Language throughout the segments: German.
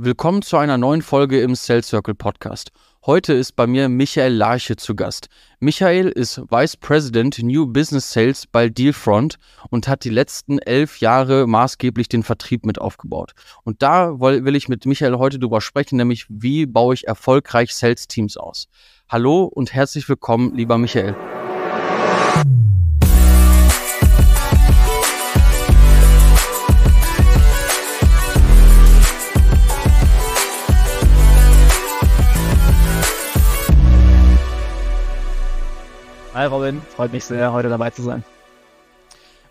Willkommen zu einer neuen Folge im Sales Circle Podcast. Heute ist bei mir Michael Larche zu Gast. Michael ist Vice President New Business Sales bei Dealfront und hat die letzten elf Jahre maßgeblich den Vertrieb mit aufgebaut. Und da will ich mit Michael heute drüber sprechen, nämlich wie baue ich erfolgreich Sales Teams aus. Hallo und herzlich willkommen, lieber Michael. Hi Robin, freut mich sehr, heute dabei zu sein.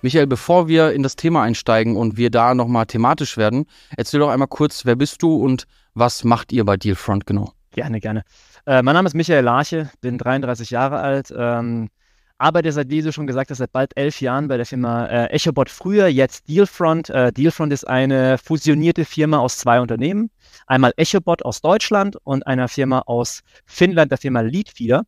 Michael, bevor wir in das Thema einsteigen und wir da nochmal thematisch werden, erzähl doch einmal kurz, wer bist du und was macht ihr bei Dealfront genau? Gerne, gerne. Äh, mein Name ist Michael Larche, bin 33 Jahre alt, ähm, arbeite seit, wie du schon gesagt hast, seit bald elf Jahren bei der Firma äh, Echobot früher, jetzt Dealfront. Äh, Dealfront ist eine fusionierte Firma aus zwei Unternehmen. Einmal Echobot aus Deutschland und einer Firma aus Finnland, der Firma Leadfeeder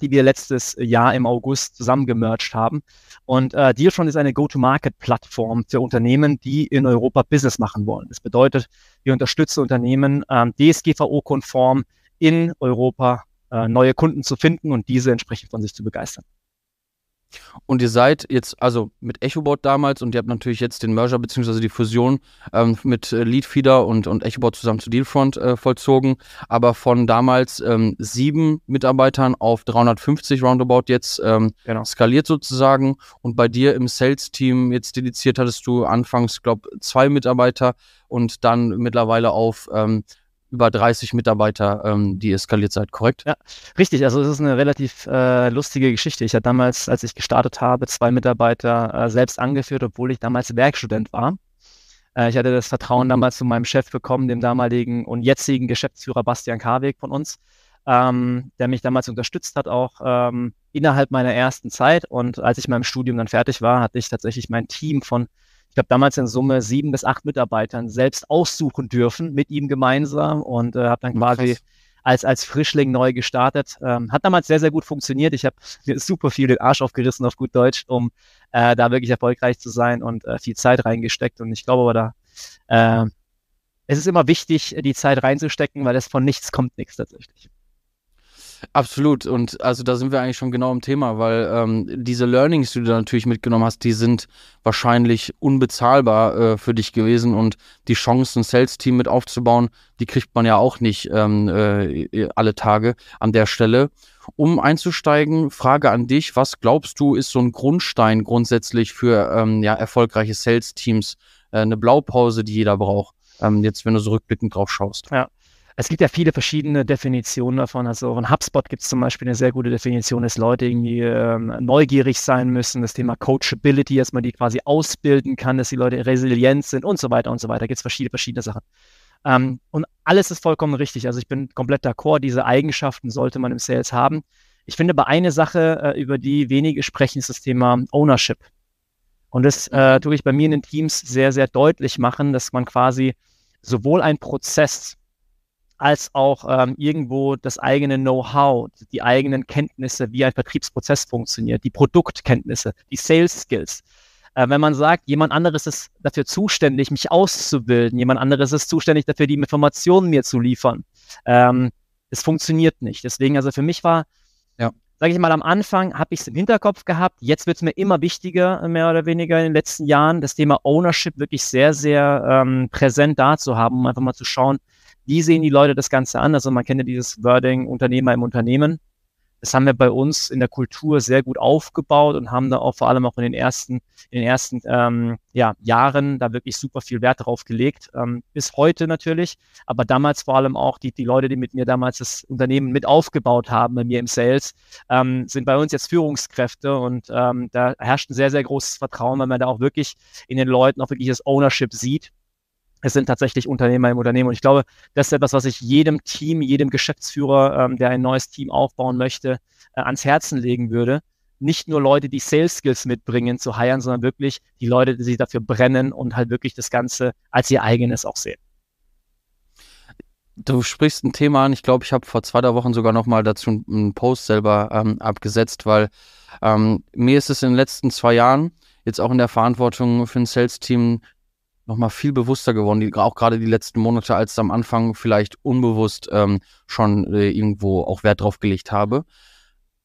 die wir letztes Jahr im August zusammengemerged haben. Und äh, Dealtron ist eine Go-to-Market-Plattform für Unternehmen, die in Europa Business machen wollen. Das bedeutet, wir unterstützen Unternehmen ähm, DSGVO-konform in Europa äh, neue Kunden zu finden und diese entsprechend von sich zu begeistern. Und ihr seid jetzt, also mit EchoBot damals und ihr habt natürlich jetzt den Merger bzw. die Fusion ähm, mit äh, Leadfeeder und, und EchoBot zusammen zu Dealfront äh, vollzogen, aber von damals ähm, sieben Mitarbeitern auf 350 Roundabout jetzt ähm, genau. skaliert sozusagen. Und bei dir im Sales-Team jetzt dediziert hattest du anfangs, glaube zwei Mitarbeiter und dann mittlerweile auf ähm, über 30 Mitarbeiter, ähm, die eskaliert seid, korrekt? Ja, richtig. Also es ist eine relativ äh, lustige Geschichte. Ich hatte damals, als ich gestartet habe, zwei Mitarbeiter äh, selbst angeführt, obwohl ich damals Werkstudent war. Äh, ich hatte das Vertrauen mhm. damals zu meinem Chef bekommen, dem damaligen und jetzigen Geschäftsführer Bastian Karweg von uns, ähm, der mich damals unterstützt hat, auch ähm, innerhalb meiner ersten Zeit. Und als ich meinem Studium dann fertig war, hatte ich tatsächlich mein Team von ich glaube damals in Summe sieben bis acht Mitarbeitern selbst aussuchen dürfen mit ihm gemeinsam und äh, habe dann quasi als, als Frischling neu gestartet. Ähm, hat damals sehr, sehr gut funktioniert. Ich habe super viel den Arsch aufgerissen auf gut Deutsch, um äh, da wirklich erfolgreich zu sein und äh, viel Zeit reingesteckt. Und ich glaube aber da, äh, es ist immer wichtig, die Zeit reinzustecken, weil es von nichts kommt nichts tatsächlich. Absolut. Und also da sind wir eigentlich schon genau im Thema, weil ähm, diese Learnings, die du da natürlich mitgenommen hast, die sind wahrscheinlich unbezahlbar äh, für dich gewesen. Und die Chance, ein Sales-Team mit aufzubauen, die kriegt man ja auch nicht ähm, äh, alle Tage an der Stelle. Um einzusteigen, Frage an dich, was glaubst du, ist so ein Grundstein grundsätzlich für ähm, ja, erfolgreiche Sales-Teams? Äh, eine Blaupause, die jeder braucht, ähm, jetzt wenn du so rückblickend drauf schaust. Ja es gibt ja viele verschiedene Definitionen davon. Also von HubSpot gibt es zum Beispiel eine sehr gute Definition, dass Leute irgendwie ähm, neugierig sein müssen. Das Thema Coachability, dass man die quasi ausbilden kann, dass die Leute resilient sind und so weiter und so weiter. Gibt es verschiedene, verschiedene Sachen. Ähm, und alles ist vollkommen richtig. Also ich bin komplett d'accord. Diese Eigenschaften sollte man im Sales haben. Ich finde aber eine Sache, äh, über die wenige sprechen, ist das Thema Ownership. Und das äh, mhm. tue ich bei mir in den Teams sehr, sehr deutlich machen, dass man quasi sowohl ein Prozess als auch ähm, irgendwo das eigene Know-how, die eigenen Kenntnisse, wie ein Vertriebsprozess funktioniert, die Produktkenntnisse, die Sales Skills. Äh, wenn man sagt, jemand anderes ist dafür zuständig, mich auszubilden, jemand anderes ist zuständig dafür, die Informationen mir zu liefern, ähm, es funktioniert nicht. Deswegen, also für mich war, ja. sage ich mal, am Anfang habe ich es im Hinterkopf gehabt. Jetzt wird es mir immer wichtiger, mehr oder weniger in den letzten Jahren, das Thema Ownership wirklich sehr, sehr ähm, präsent da zu haben, um einfach mal zu schauen, wie sehen die Leute das Ganze an? Also man kennt ja dieses Wording Unternehmer im Unternehmen. Das haben wir bei uns in der Kultur sehr gut aufgebaut und haben da auch vor allem auch in den ersten, in den ersten ähm, ja, Jahren da wirklich super viel Wert drauf gelegt. Ähm, bis heute natürlich, aber damals vor allem auch die, die Leute, die mit mir damals das Unternehmen mit aufgebaut haben, bei mir im Sales, ähm, sind bei uns jetzt Führungskräfte und ähm, da herrscht ein sehr, sehr großes Vertrauen, weil man da auch wirklich in den Leuten auch wirklich das Ownership sieht es sind tatsächlich Unternehmer im Unternehmen. Und ich glaube, das ist etwas, was ich jedem Team, jedem Geschäftsführer, ähm, der ein neues Team aufbauen möchte, äh, ans Herzen legen würde. Nicht nur Leute, die Sales Skills mitbringen, zu heiren, sondern wirklich die Leute, die sich dafür brennen und halt wirklich das Ganze als ihr eigenes auch sehen. Du sprichst ein Thema an. Ich glaube, ich habe vor zwei, drei Wochen sogar nochmal dazu einen Post selber ähm, abgesetzt, weil ähm, mir ist es in den letzten zwei Jahren jetzt auch in der Verantwortung für ein Sales-Team nochmal viel bewusster geworden, die, auch gerade die letzten Monate, als am Anfang vielleicht unbewusst ähm, schon äh, irgendwo auch Wert drauf gelegt habe.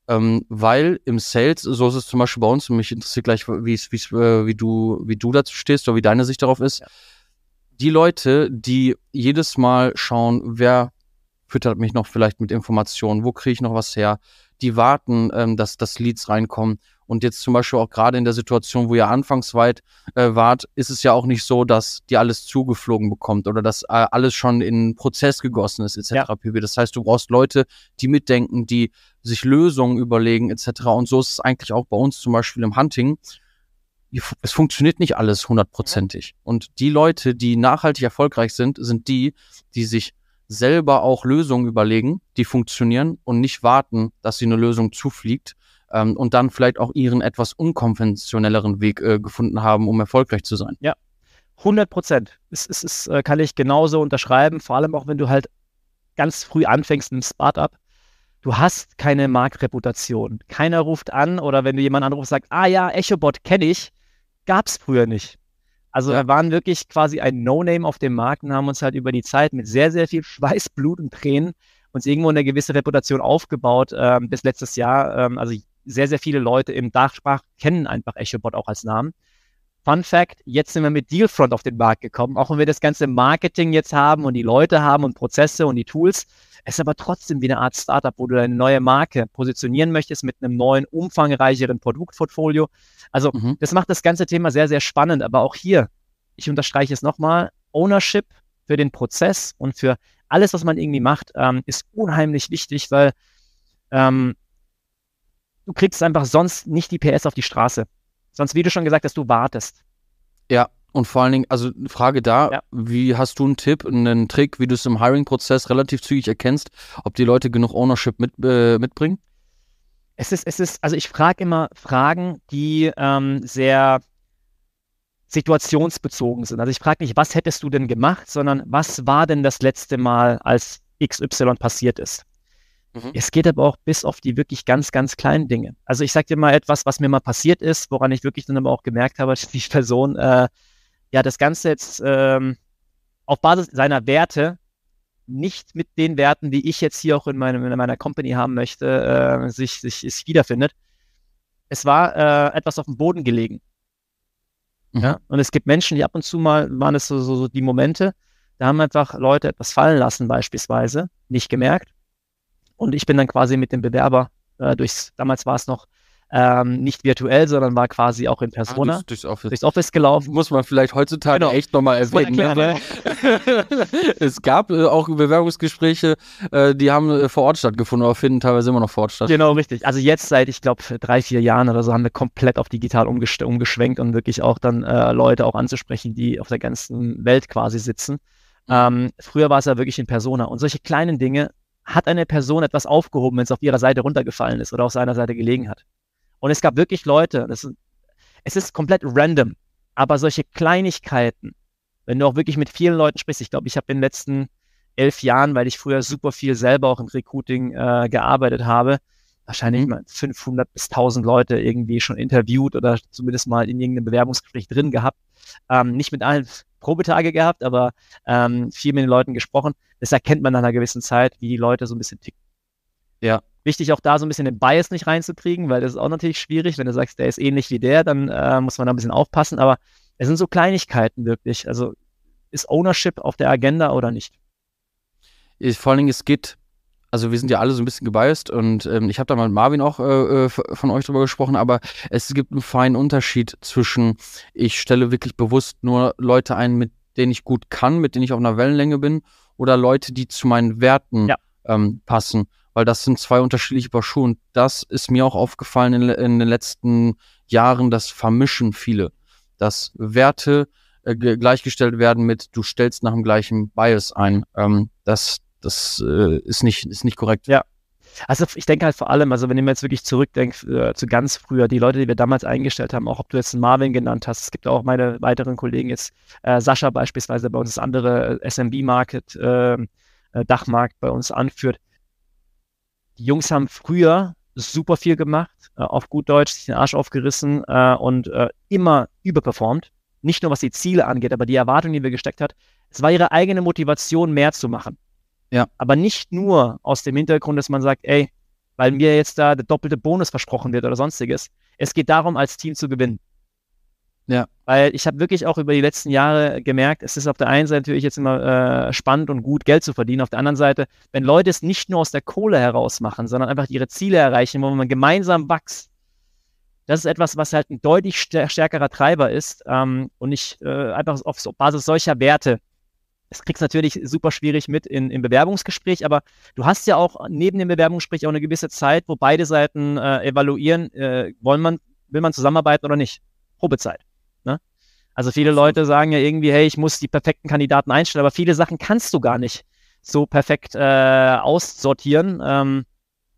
Ähm, weil im Sales, so ist es zum Beispiel bei uns, und mich interessiert gleich, wie's, äh, wie, du, wie du dazu stehst oder wie deine Sicht darauf ist. Ja. Die Leute, die jedes Mal schauen, wer füttert mich noch vielleicht mit Informationen, wo kriege ich noch was her, die warten, ähm, dass, dass Leads reinkommen und jetzt zum Beispiel auch gerade in der Situation, wo ihr anfangs weit äh, wart, ist es ja auch nicht so, dass die alles zugeflogen bekommt oder dass äh, alles schon in Prozess gegossen ist, etc. Ja. pp. Das heißt, du brauchst Leute, die mitdenken, die sich Lösungen überlegen, etc. Und so ist es eigentlich auch bei uns zum Beispiel im Hunting es funktioniert nicht alles hundertprozentig. Mhm. Und die Leute, die nachhaltig erfolgreich sind, sind die, die sich selber auch Lösungen überlegen, die funktionieren und nicht warten, dass sie eine Lösung zufliegt, ähm, und dann vielleicht auch ihren etwas unkonventionelleren Weg äh, gefunden haben, um erfolgreich zu sein. Ja, 100 Prozent. Es, es, es äh, kann ich genauso unterschreiben, vor allem auch wenn du halt ganz früh anfängst im Startup. Du hast keine Marktreputation. Keiner ruft an oder wenn du jemanden anrufst, sagt, ah ja, Echobot kenne ich, gab es früher nicht. Also wir waren wirklich quasi ein No-Name auf dem Markt und haben uns halt über die Zeit mit sehr, sehr viel Schweiß, Blut und Tränen uns irgendwo eine gewisse Reputation aufgebaut ähm, bis letztes Jahr. Ähm, also sehr, sehr viele Leute im Dachsprach kennen einfach EchoBot auch als Namen. Fun Fact, jetzt sind wir mit Dealfront auf den Markt gekommen, auch wenn wir das ganze Marketing jetzt haben und die Leute haben und Prozesse und die Tools. Es ist aber trotzdem wie eine Art Startup, wo du deine neue Marke positionieren möchtest mit einem neuen, umfangreicheren Produktportfolio. Also mhm. das macht das ganze Thema sehr, sehr spannend. Aber auch hier, ich unterstreiche es nochmal, Ownership für den Prozess und für alles, was man irgendwie macht, ähm, ist unheimlich wichtig, weil ähm, du kriegst einfach sonst nicht die PS auf die Straße. Sonst, wie du schon gesagt hast, du wartest. Ja, und vor allen Dingen, also Frage da, ja. wie hast du einen Tipp, einen Trick, wie du es im Hiring-Prozess relativ zügig erkennst, ob die Leute genug Ownership mit, äh, mitbringen? Es ist, es ist, also ich frage immer Fragen, die ähm, sehr situationsbezogen sind. Also ich frage nicht, was hättest du denn gemacht, sondern was war denn das letzte Mal, als XY passiert ist? Mhm. Es geht aber auch bis auf die wirklich ganz, ganz kleinen Dinge. Also ich sage dir mal etwas, was mir mal passiert ist, woran ich wirklich dann aber auch gemerkt habe, dass die Person äh, ja das Ganze jetzt ähm, auf Basis seiner Werte nicht mit den Werten, die ich jetzt hier auch in, meinem, in meiner Company haben möchte, äh, sich, sich, sich wiederfindet. Es war äh, etwas auf dem Boden gelegen. Mhm. Ja? Und es gibt Menschen, die ab und zu mal waren es so, so, so die Momente, da haben einfach Leute etwas fallen lassen, beispielsweise, nicht gemerkt und ich bin dann quasi mit dem Bewerber äh, durchs, damals war es noch ähm, nicht virtuell, sondern war quasi auch in ah, Persona. Ah, durchs, Office. durchs, Office. gelaufen. Muss man vielleicht heutzutage genau. echt nochmal erwähnen. Erklären, ne? Genau. es gab äh, auch Bewerbungsgespräche, äh, die haben äh, vor Ort stattgefunden oder finden teilweise immer noch vor Ort statt. Genau, richtig. Also jetzt seit, ich glaube, drei, vier Jahren oder so haben wir komplett auf digital umgesch umgeschwenkt und wirklich auch dann äh, Leute auch anzusprechen, die auf der ganzen Welt quasi sitzen. Mhm. Ähm, früher war es ja wirklich in Persona. Und solche kleinen Dinge hat eine Person etwas aufgehoben, wenn es auf ihrer Seite runtergefallen ist oder auf seiner Seite gelegen hat. Und es gab wirklich Leute, das, es ist komplett random, aber solche Kleinigkeiten, wenn du auch wirklich mit vielen Leuten sprichst, ich glaube, ich habe in den letzten elf Jahren, weil ich früher super viel selber auch im Recruiting äh, gearbeitet habe, wahrscheinlich mhm. mal 500 bis 1000 Leute irgendwie schon interviewt oder zumindest mal in irgendeinem Bewerbungsgespräch drin gehabt. Ähm, nicht mit allen Probetage gehabt, aber ähm, viel mit den Leuten gesprochen. Das erkennt man nach einer gewissen Zeit, wie die Leute so ein bisschen ticken. Ja. Wichtig auch da so ein bisschen den Bias nicht reinzukriegen, weil das ist auch natürlich schwierig. Wenn du sagst, der ist ähnlich wie der, dann äh, muss man da ein bisschen aufpassen. Aber es sind so Kleinigkeiten wirklich. Also ist Ownership auf der Agenda oder nicht? Ich, vor allen Dingen, es geht also wir sind ja alle so ein bisschen gebiased und ähm, ich habe da mal mit Marvin auch äh, äh von euch drüber gesprochen, aber es gibt einen feinen Unterschied zwischen, ich stelle wirklich bewusst nur Leute ein, mit denen ich gut kann, mit denen ich auf einer Wellenlänge bin, oder Leute, die zu meinen Werten ja. ähm, passen. Weil das sind zwei unterschiedliche Paar Schuhe und das ist mir auch aufgefallen in, in den letzten Jahren, das vermischen viele. Dass Werte äh, gleichgestellt werden mit, du stellst nach dem gleichen Bias ein. Ähm, das das äh, ist, nicht, ist nicht korrekt. Ja. Also ich denke halt vor allem, also wenn ich mir jetzt wirklich zurückdenke äh, zu ganz früher, die Leute, die wir damals eingestellt haben, auch ob du jetzt Marvin genannt hast, es gibt auch meine weiteren Kollegen jetzt, äh, Sascha beispielsweise, bei uns das andere äh, SMB-Market, ähm, äh, Dachmarkt bei uns anführt. Die Jungs haben früher super viel gemacht, äh, auf gut Deutsch, sich den Arsch aufgerissen äh, und immer überperformt. Nicht nur was die Ziele angeht, aber die Erwartungen, die wir gesteckt hat. Es war ihre eigene Motivation, mehr zu machen. Ja. Aber nicht nur aus dem Hintergrund, dass man sagt, ey, weil mir jetzt da der doppelte Bonus versprochen wird oder sonstiges. Es geht darum, als Team zu gewinnen. Ja. Weil ich habe wirklich auch über die letzten Jahre gemerkt, es ist auf der einen Seite natürlich jetzt immer äh, spannend und gut, Geld zu verdienen. Auf der anderen Seite, wenn Leute es nicht nur aus der Kohle heraus machen, sondern einfach ihre Ziele erreichen, wo man gemeinsam wächst, das ist etwas, was halt ein deutlich stärkerer Treiber ist ähm, und nicht äh, einfach auf Basis solcher Werte es kriegst natürlich super schwierig mit in, im Bewerbungsgespräch, aber du hast ja auch neben dem Bewerbungsgespräch auch eine gewisse Zeit, wo beide Seiten äh, evaluieren, äh, wollen man, will man zusammenarbeiten oder nicht. Probezeit. Ne? Also viele Leute sagen ja irgendwie, hey, ich muss die perfekten Kandidaten einstellen, aber viele Sachen kannst du gar nicht so perfekt äh, aussortieren. Ähm,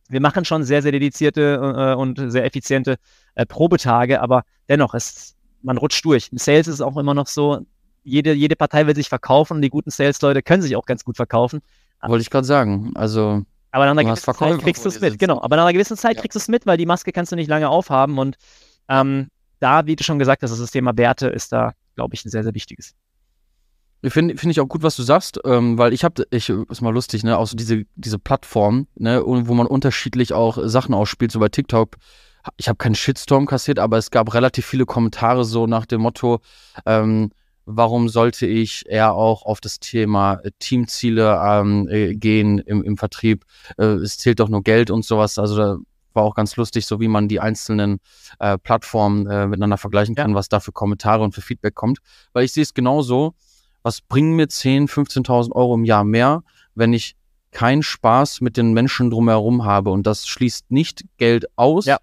wir machen schon sehr, sehr dedizierte äh, und sehr effiziente äh, Probetage, aber dennoch, es, man rutscht durch. Im Sales ist es auch immer noch so, jede, jede Partei will sich verkaufen und die guten Sales-Leute können sich auch ganz gut verkaufen. Wollte ich gerade sagen. Also. Aber nach einer gewissen Zeit kriegst du es mit, genau. Aber nach einer gewissen Zeit ja. kriegst du es mit, weil die Maske kannst du nicht lange aufhaben. Und ähm, da, wie du schon gesagt hast, das Thema Werte ist da, glaube ich, ein sehr, sehr wichtiges. Finde find ich auch gut, was du sagst, ähm, weil ich habe, ich ist mal lustig, ne, auch so diese, diese Plattform, ne, wo man unterschiedlich auch Sachen ausspielt, so bei TikTok. Ich habe keinen Shitstorm kassiert, aber es gab relativ viele Kommentare so nach dem Motto, ähm, warum sollte ich eher auch auf das Thema äh, Teamziele ähm, äh, gehen im, im Vertrieb? Äh, es zählt doch nur Geld und sowas. Also da war auch ganz lustig, so wie man die einzelnen äh, Plattformen äh, miteinander vergleichen kann, ja. was da für Kommentare und für Feedback kommt. Weil ich sehe es genauso, was bringen mir 10, 15.000 Euro im Jahr mehr, wenn ich keinen Spaß mit den Menschen drumherum habe? Und das schließt nicht Geld aus. Ja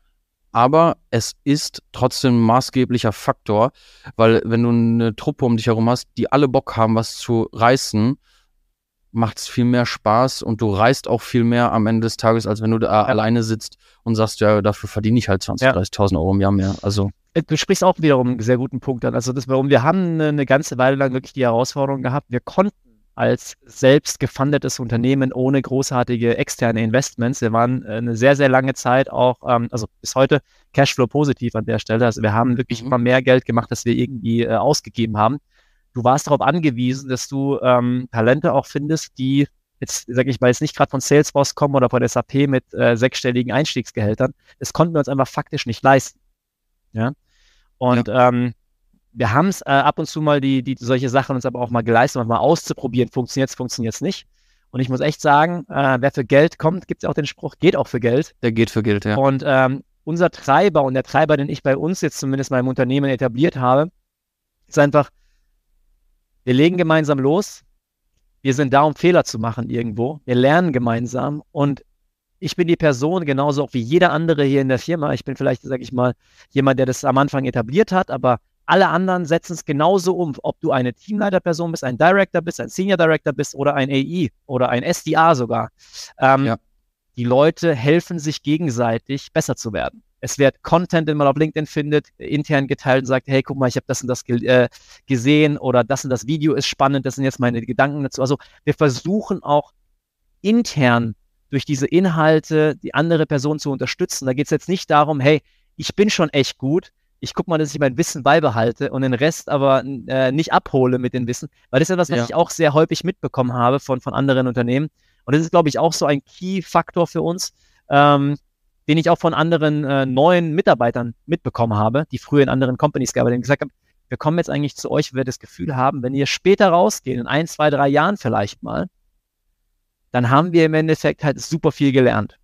aber es ist trotzdem ein maßgeblicher Faktor, weil wenn du eine Truppe um dich herum hast, die alle Bock haben, was zu reißen, macht es viel mehr Spaß und du reißt auch viel mehr am Ende des Tages, als wenn du da ja. alleine sitzt und sagst, ja, dafür verdiene ich halt 20.000, ja. 30.000 Euro im Jahr mehr. Also. Äh, du sprichst auch wiederum einen sehr guten Punkt an. Also, das, warum wir haben eine, ganze Weile lang wirklich die Herausforderung gehabt, wir konnten als selbst gefundetes Unternehmen ohne großartige externe Investments. Wir waren äh, eine sehr, sehr lange Zeit auch, ähm, also bis heute Cashflow positiv an der Stelle. Also wir haben wirklich mhm. immer mehr Geld gemacht, das wir irgendwie äh, ausgegeben haben. Du warst darauf angewiesen, dass du ähm, Talente auch findest, die jetzt, sage ich mal, jetzt nicht gerade von Salesforce kommen oder von SAP mit äh, sechsstelligen Einstiegsgehältern. Das konnten wir uns einfach faktisch nicht leisten. Ja. Und ja. Ähm, wir haben es äh, ab und zu mal die, die solche Sachen uns aber auch mal geleistet, mal auszuprobieren, funktioniert es, funktioniert es nicht. Und ich muss echt sagen, äh, wer für Geld kommt, gibt es ja auch den Spruch, geht auch für Geld. Der geht für Geld, ja. Und ähm, unser Treiber und der Treiber, den ich bei uns jetzt zumindest mal im Unternehmen etabliert habe, ist einfach, wir legen gemeinsam los, wir sind da, um Fehler zu machen irgendwo, wir lernen gemeinsam und ich bin die Person genauso auch wie jeder andere hier in der Firma. Ich bin vielleicht, sage ich mal, jemand, der das am Anfang etabliert hat, aber alle anderen setzen es genauso um, ob du eine Teamleiterperson bist, ein Director bist, ein Senior Director bist oder ein AI e oder ein SDA sogar. Ähm, ja. Die Leute helfen sich gegenseitig, besser zu werden. Es wird Content, den man auf LinkedIn findet, intern geteilt und sagt, hey, guck mal, ich habe das und das ge äh, gesehen oder das und das Video ist spannend, das sind jetzt meine Gedanken dazu. Also wir versuchen auch intern durch diese Inhalte die andere Person zu unterstützen. Da geht es jetzt nicht darum, hey, ich bin schon echt gut, ich gucke mal, dass ich mein Wissen beibehalte und den Rest aber äh, nicht abhole mit dem Wissen, weil das ist etwas, was ja. ich auch sehr häufig mitbekommen habe von, von anderen Unternehmen. Und das ist, glaube ich, auch so ein Key-Faktor für uns, ähm, den ich auch von anderen äh, neuen Mitarbeitern mitbekommen habe, die früher in anderen Companies gearbeitet haben, gesagt haben, wir kommen jetzt eigentlich zu euch, weil wir das Gefühl haben, wenn ihr später rausgeht, in ein, zwei, drei Jahren vielleicht mal, dann haben wir im Endeffekt halt super viel gelernt.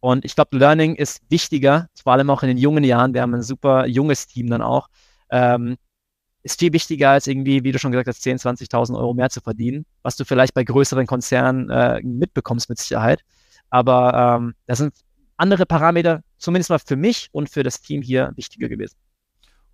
Und ich glaube, Learning ist wichtiger, vor allem auch in den jungen Jahren. Wir haben ein super junges Team dann auch. Ähm, ist viel wichtiger als irgendwie, wie du schon gesagt hast, 10.000, 20 20.000 Euro mehr zu verdienen, was du vielleicht bei größeren Konzernen äh, mitbekommst mit Sicherheit. Aber ähm, das sind andere Parameter, zumindest mal für mich und für das Team hier wichtiger gewesen.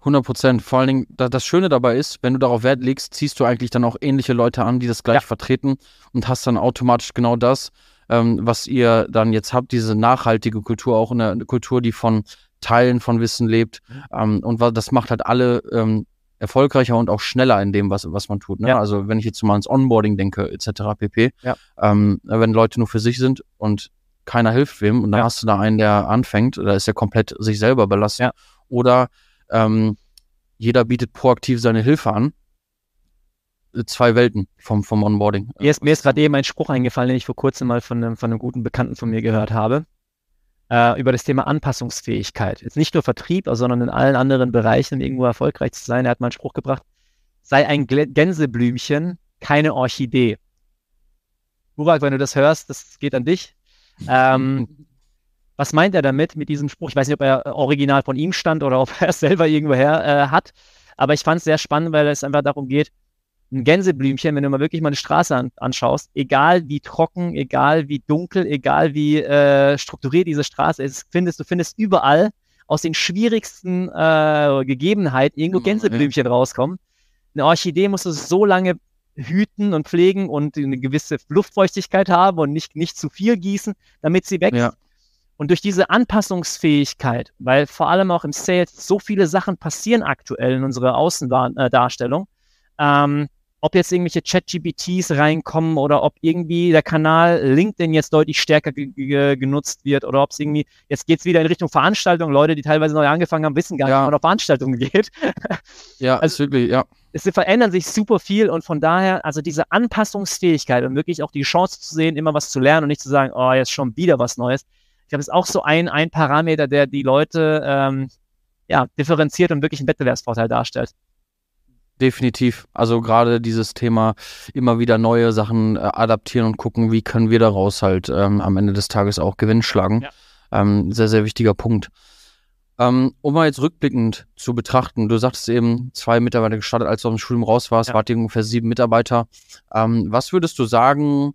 100 Prozent. Vor allen Dingen, da, das Schöne dabei ist, wenn du darauf Wert legst, ziehst du eigentlich dann auch ähnliche Leute an, die das gleich ja. vertreten und hast dann automatisch genau das, ähm, was ihr dann jetzt habt, diese nachhaltige Kultur, auch eine Kultur, die von Teilen von Wissen lebt. Mhm. Ähm, und das macht halt alle ähm, erfolgreicher und auch schneller in dem, was, was man tut. Ne? Ja. Also wenn ich jetzt mal ans Onboarding denke, etc. pp. Ja. Ähm, wenn Leute nur für sich sind und keiner hilft wem und dann ja. hast du da einen, der anfängt, da ist er komplett sich selber belastet. Oder ähm, jeder bietet proaktiv seine Hilfe an zwei Welten vom, vom Onboarding. Mir ist, ist gerade eben ein Spruch eingefallen, den ich vor kurzem mal von einem, von einem guten Bekannten von mir gehört habe, äh, über das Thema Anpassungsfähigkeit. Jetzt nicht nur Vertrieb, sondern in allen anderen Bereichen irgendwo erfolgreich zu sein. Er hat mal einen Spruch gebracht, sei ein Gänseblümchen, keine Orchidee. Burak, wenn du das hörst, das geht an dich. Ähm, was meint er damit mit diesem Spruch? Ich weiß nicht, ob er original von ihm stand oder ob er es selber irgendwoher äh, hat, aber ich fand es sehr spannend, weil es einfach darum geht, ein Gänseblümchen, wenn du mal wirklich mal eine Straße an, anschaust, egal wie trocken, egal wie dunkel, egal wie äh, strukturiert diese Straße ist, findest du findest überall aus den schwierigsten äh, Gegebenheiten irgendwo hm, Gänseblümchen rauskommen. Eine Orchidee musst du so lange hüten und pflegen und eine gewisse Luftfeuchtigkeit haben und nicht, nicht zu viel gießen, damit sie wächst. Ja. Und durch diese Anpassungsfähigkeit, weil vor allem auch im Sales so viele Sachen passieren aktuell in unserer Außendarstellung, äh, ähm, ob jetzt irgendwelche Chat-GBTs reinkommen oder ob irgendwie der Kanal LinkedIn jetzt deutlich stärker genutzt wird oder ob es irgendwie, jetzt geht es wieder in Richtung Veranstaltungen, Leute, die teilweise neu angefangen haben, wissen gar ja. nicht, wie man auf Veranstaltungen geht. ja, also, wirklich, ja. Es verändern sich super viel und von daher, also diese Anpassungsfähigkeit und wirklich auch die Chance zu sehen, immer was zu lernen und nicht zu sagen, oh, jetzt schon wieder was Neues. Ich glaube, das ist auch so ein, ein Parameter, der die Leute ähm, ja, differenziert und wirklich einen Wettbewerbsvorteil darstellt. Definitiv. Also gerade dieses Thema immer wieder neue Sachen äh, adaptieren und gucken, wie können wir daraus halt ähm, am Ende des Tages auch Gewinn schlagen. Ja. Ähm, sehr, sehr wichtiger Punkt. Ähm, um mal jetzt rückblickend zu betrachten, du sagtest eben, zwei Mitarbeiter gestartet, als du aus dem Studium raus warst, ja. wart ihr ungefähr sieben Mitarbeiter. Ähm, was würdest du sagen,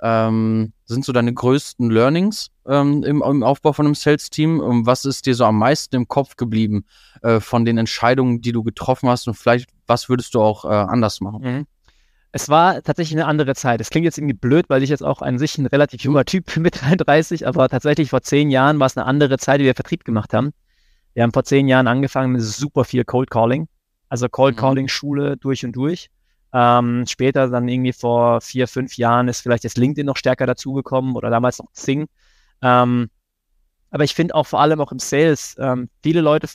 ähm, sind so deine größten Learnings ähm, im, im, Aufbau von einem Sales-Team? Was ist dir so am meisten im Kopf geblieben äh, von den Entscheidungen, die du getroffen hast? Und vielleicht, was würdest du auch äh, anders machen? Mhm. Es war tatsächlich eine andere Zeit. Es klingt jetzt irgendwie blöd, weil ich jetzt auch an sich ein relativ junger Typ bin mit 33, aber tatsächlich vor zehn Jahren war es eine andere Zeit, die wir Vertrieb gemacht haben. Wir haben vor zehn Jahren angefangen mit super viel Cold Calling, also Cold mhm. Calling Schule durch und durch. Ähm, später dann irgendwie vor vier, fünf Jahren ist vielleicht das LinkedIn noch stärker dazugekommen oder damals noch Xing. Ähm, aber ich finde auch vor allem auch im Sales, ähm, viele Leute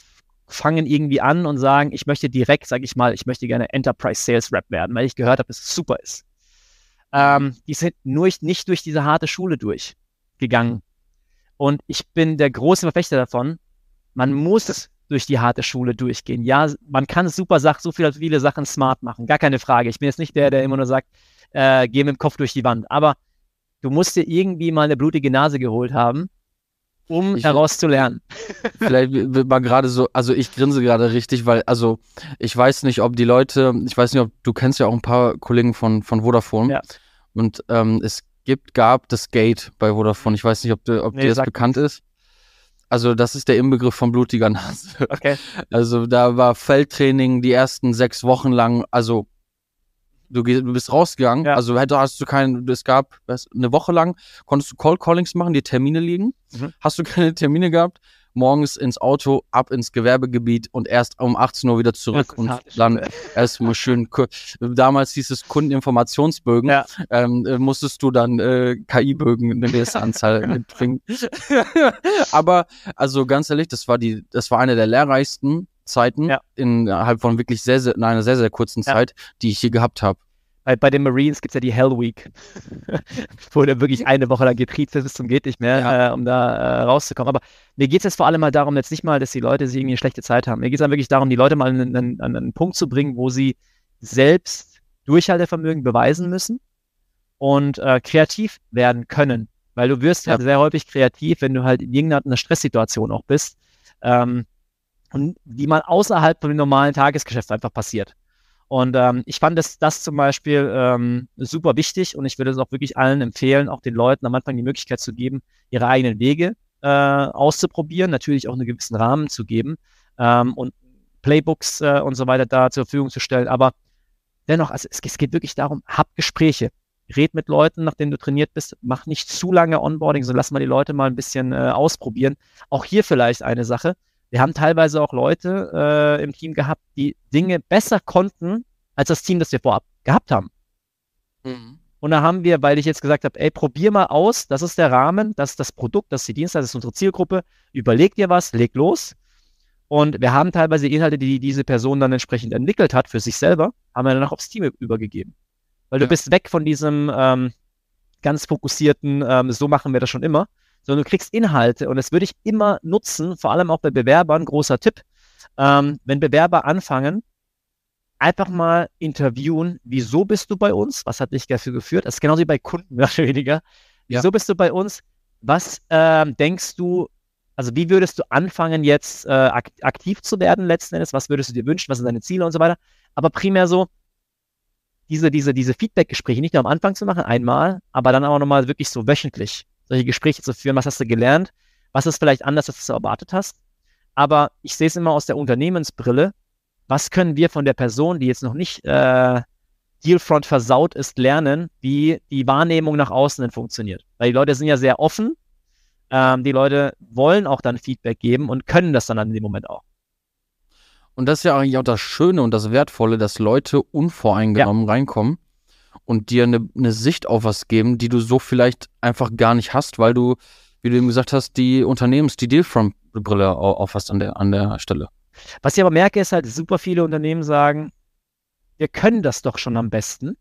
fangen irgendwie an und sagen, ich möchte direkt, sage ich mal, ich möchte gerne Enterprise Sales Rep werden, weil ich gehört habe, dass es super ist. Ähm, die sind nur nicht durch diese harte Schule durchgegangen. Und ich bin der große Verfechter davon, man muss durch die harte Schule durchgehen. Ja, man kann super Sachen, so viele, viele Sachen smart machen, gar keine Frage. Ich bin jetzt nicht der, der immer nur sagt, äh, geh mit dem Kopf durch die Wand. Aber du musst dir irgendwie mal eine blutige Nase geholt haben, um ich, lernen. Vielleicht wird man gerade so, also ich grinse gerade richtig, weil, also ich weiß nicht, ob die Leute, ich weiß nicht, ob du kennst ja auch ein paar Kollegen von, von Vodafone. Ja. Und ähm, es gibt, gab das Gate bei Vodafone. Ich weiß nicht, ob, ob nee, dir das bekannt ist. ist. Also das ist der Inbegriff von blutiger Nase. Okay. Also da war Feldtraining die ersten sechs Wochen lang, also du, gehst, du bist rausgegangen, ja. also hast du keinen, es gab was, eine Woche lang, konntest du Call Callings machen, die Termine liegen, mhm. hast du keine Termine gehabt, morgens ins Auto, ab ins Gewerbegebiet und erst um 18 Uhr wieder zurück und dann erstmal schön. Damals hieß es Kundeninformationsbögen. Ja. Ähm, äh, musstest du dann äh, KI-Bögen eine gewisse Anzahl mitbringen. Aber also ganz ehrlich, das war die, das war eine der lehrreichsten Zeiten ja. innerhalb von wirklich sehr, sehr, in einer sehr, sehr kurzen ja. Zeit, die ich hier gehabt habe bei, bei den Marines gibt es ja die Hell Week, wo du wirklich eine Woche lang getriezt wirst bis zum geht nicht mehr, ja. äh, um da äh, rauszukommen. Aber mir geht es jetzt vor allem mal darum, jetzt nicht mal, dass die Leute sich irgendwie eine schlechte Zeit haben. Mir geht es dann wirklich darum, die Leute mal an, an, an, einen Punkt zu bringen, wo sie selbst Durchhaltevermögen beweisen müssen und äh, kreativ werden können. Weil du wirst ja. halt sehr häufig kreativ, wenn du halt in irgendeiner Stresssituation auch bist. Ähm, und die mal außerhalb von dem normalen Tagesgeschäft einfach passiert. Und ähm, ich fand das, das zum Beispiel ähm, super wichtig und ich würde es auch wirklich allen empfehlen, auch den Leuten am Anfang die Möglichkeit zu geben, ihre eigenen Wege äh, auszuprobieren, natürlich auch einen gewissen Rahmen zu geben ähm, und Playbooks äh, und so weiter da zur Verfügung zu stellen. Aber dennoch, also es, es geht wirklich darum, hab Gespräche. Red mit Leuten, nachdem du trainiert bist, mach nicht zu lange Onboarding, sondern lass mal die Leute mal ein bisschen äh, ausprobieren. Auch hier vielleicht eine Sache. Wir haben teilweise auch Leute äh, im Team gehabt, die Dinge besser konnten als das Team, das wir vorab gehabt haben. Mhm. Und da haben wir, weil ich jetzt gesagt habe, ey, probier mal aus, das ist der Rahmen, das ist das Produkt, das ist die Dienstleistung, das ist unsere Zielgruppe, überleg dir was, leg los. Und wir haben teilweise Inhalte, die diese Person dann entsprechend entwickelt hat für sich selber, haben wir dann auch aufs Team übergegeben. Weil ja. du bist weg von diesem ähm, ganz fokussierten, ähm, so machen wir das schon immer, sondern du kriegst Inhalte und das würde ich immer nutzen, vor allem auch bei Bewerbern, großer Tipp, ähm, wenn Bewerber anfangen, einfach mal interviewen, wieso bist du bei uns, was hat dich dafür geführt, das ist genauso wie bei Kunden, mehr oder weniger, wieso bist du bei uns, was ähm, denkst du, also wie würdest du anfangen, jetzt äh, aktiv zu werden letzten Endes, was würdest du dir wünschen, was sind deine Ziele und so weiter, aber primär so, diese, diese, diese Feedback-Gespräche nicht nur am Anfang zu machen, einmal, aber dann auch nochmal wirklich so wöchentlich solche Gespräche zu führen. Was hast du gelernt? Was ist vielleicht anders, als du erwartet hast? Aber ich sehe es immer aus der Unternehmensbrille. Was können wir von der Person, die jetzt noch nicht äh, Dealfront versaut ist, lernen, wie die Wahrnehmung nach außen denn funktioniert? Weil die Leute sind ja sehr offen. Ähm, die Leute wollen auch dann Feedback geben und können das dann in dem Moment auch. Und das ist ja eigentlich auch das Schöne und das Wertvolle, dass Leute unvoreingenommen ja. reinkommen und dir eine, eine Sicht auf was geben, die du so vielleicht einfach gar nicht hast, weil du, wie du eben gesagt hast, die Unternehmens-, die Deal-From-Brille aufhast an der, an der Stelle. Was ich aber merke, ist halt, super viele Unternehmen sagen, wir können das doch schon am besten.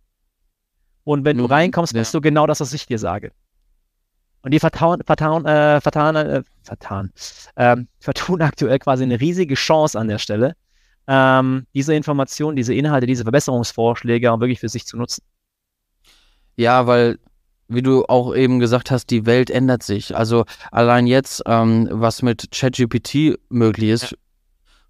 Und wenn du mhm. reinkommst, ja. bist du genau das, was ich dir sage. Und die vertauen, vertauen, äh, vertan, äh, vertan, ähm, vertun aktuell quasi eine riesige Chance an der Stelle, ähm, diese Informationen, diese Inhalte, diese Verbesserungsvorschläge auch wirklich für sich zu nutzen. Ja, weil wie du auch eben gesagt hast, die Welt ändert sich. Also allein jetzt, ähm, was mit ChatGPT möglich ist, ja.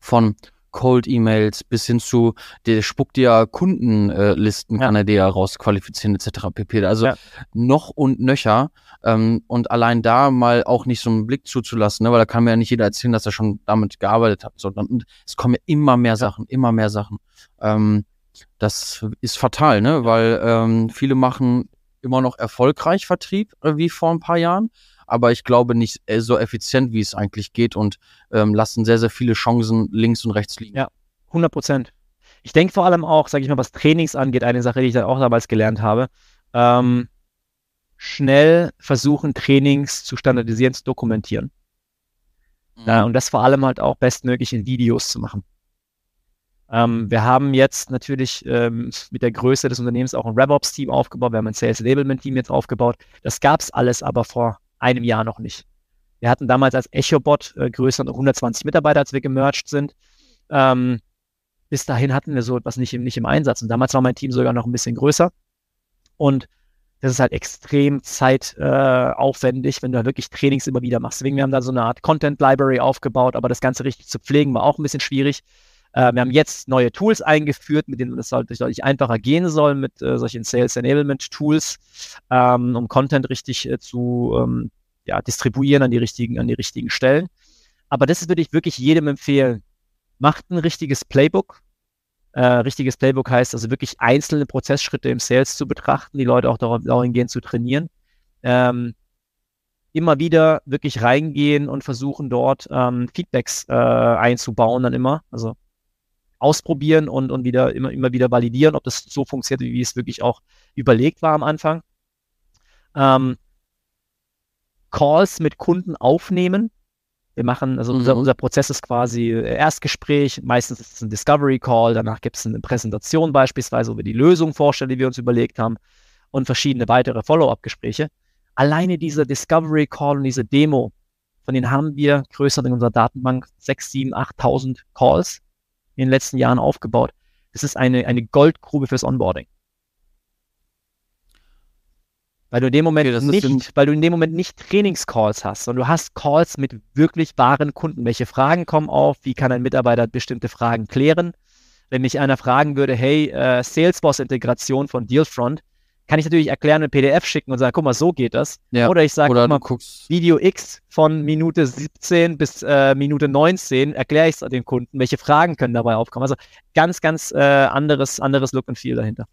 von Cold E-Mails bis hin zu, der spuckt dir Kundenlisten, äh, ja. kann er dir ja rausqualifizieren, etc. pp. Also ja. noch und nöcher. Ähm, und allein da mal auch nicht so einen Blick zuzulassen, ne? weil da kann mir ja nicht jeder erzählen, dass er schon damit gearbeitet hat. sondern es kommen ja immer mehr Sachen, immer mehr Sachen. Ähm, das ist fatal, ne? weil ähm, viele machen immer noch erfolgreich Vertrieb äh, wie vor ein paar Jahren, aber ich glaube nicht äh, so effizient, wie es eigentlich geht und ähm, lassen sehr, sehr viele Chancen links und rechts liegen. Ja, 100 Prozent. Ich denke vor allem auch, sage ich mal, was Trainings angeht, eine Sache, die ich dann auch damals gelernt habe, ähm, schnell versuchen, Trainings zu standardisieren, zu dokumentieren. Mhm. Ja, und das vor allem halt auch bestmöglich in Videos zu machen. Ähm, wir haben jetzt natürlich ähm, mit der Größe des Unternehmens auch ein RevOps-Team aufgebaut. Wir haben ein Sales-Enablement-Team jetzt aufgebaut. Das gab es alles aber vor einem Jahr noch nicht. Wir hatten damals als EchoBot äh, größer 120 Mitarbeiter, als wir gemerged sind. Ähm, bis dahin hatten wir so etwas nicht, nicht im Einsatz. Und damals war mein Team sogar noch ein bisschen größer. Und das ist halt extrem zeitaufwendig, äh, wenn du da halt wirklich Trainings immer wieder machst. Deswegen, wir haben da so eine Art Content Library aufgebaut, aber das Ganze richtig zu pflegen war auch ein bisschen schwierig. Äh, wir haben jetzt neue Tools eingeführt, mit denen es halt deutlich einfacher gehen soll, mit äh, solchen Sales Enablement Tools, ähm, um Content richtig äh, zu ähm, ja, distribuieren an die richtigen, an die richtigen Stellen. Aber das würde ich wirklich jedem empfehlen. Macht ein richtiges Playbook, äh, richtiges Playbook heißt also wirklich einzelne Prozessschritte im Sales zu betrachten, die Leute auch dahingehend zu trainieren. Ähm, immer wieder wirklich reingehen und versuchen dort ähm, Feedbacks äh, einzubauen dann immer. Also ausprobieren und, und wieder immer, immer wieder validieren, ob das so funktioniert, wie es wirklich auch überlegt war am Anfang. Ähm, Calls mit Kunden aufnehmen. Wir machen, also unser, mhm. unser Prozess ist quasi äh, Erstgespräch, meistens ist es ein Discovery Call, danach gibt es eine Präsentation beispielsweise, wo wir die Lösung vorstellen, die wir uns überlegt haben und verschiedene weitere Follow-up-Gespräche. Alleine dieser Discovery Call und diese Demo, von denen haben wir größer in unserer Datenbank 6, 7, 8.000 Calls in den letzten Jahren aufgebaut. Es ist eine, eine Goldgrube fürs Onboarding. Weil du in dem Moment okay, nicht, weil du in dem Moment nicht Trainingscalls hast, sondern du hast Calls mit wirklich wahren Kunden. Welche Fragen kommen auf? Wie kann ein Mitarbeiter bestimmte Fragen klären? Wenn mich einer fragen würde, hey, äh, Salesforce-Integration von Dealfront, kann ich natürlich erklären, ein PDF schicken und sagen, guck mal, so geht das. Ja. Oder ich sage, guck mal, guckst... Video X von Minute 17 bis äh, Minute 19 erkläre ich es den Kunden, welche Fragen können dabei aufkommen. Also ganz, ganz äh, anderes, anderes Look and Feel dahinter.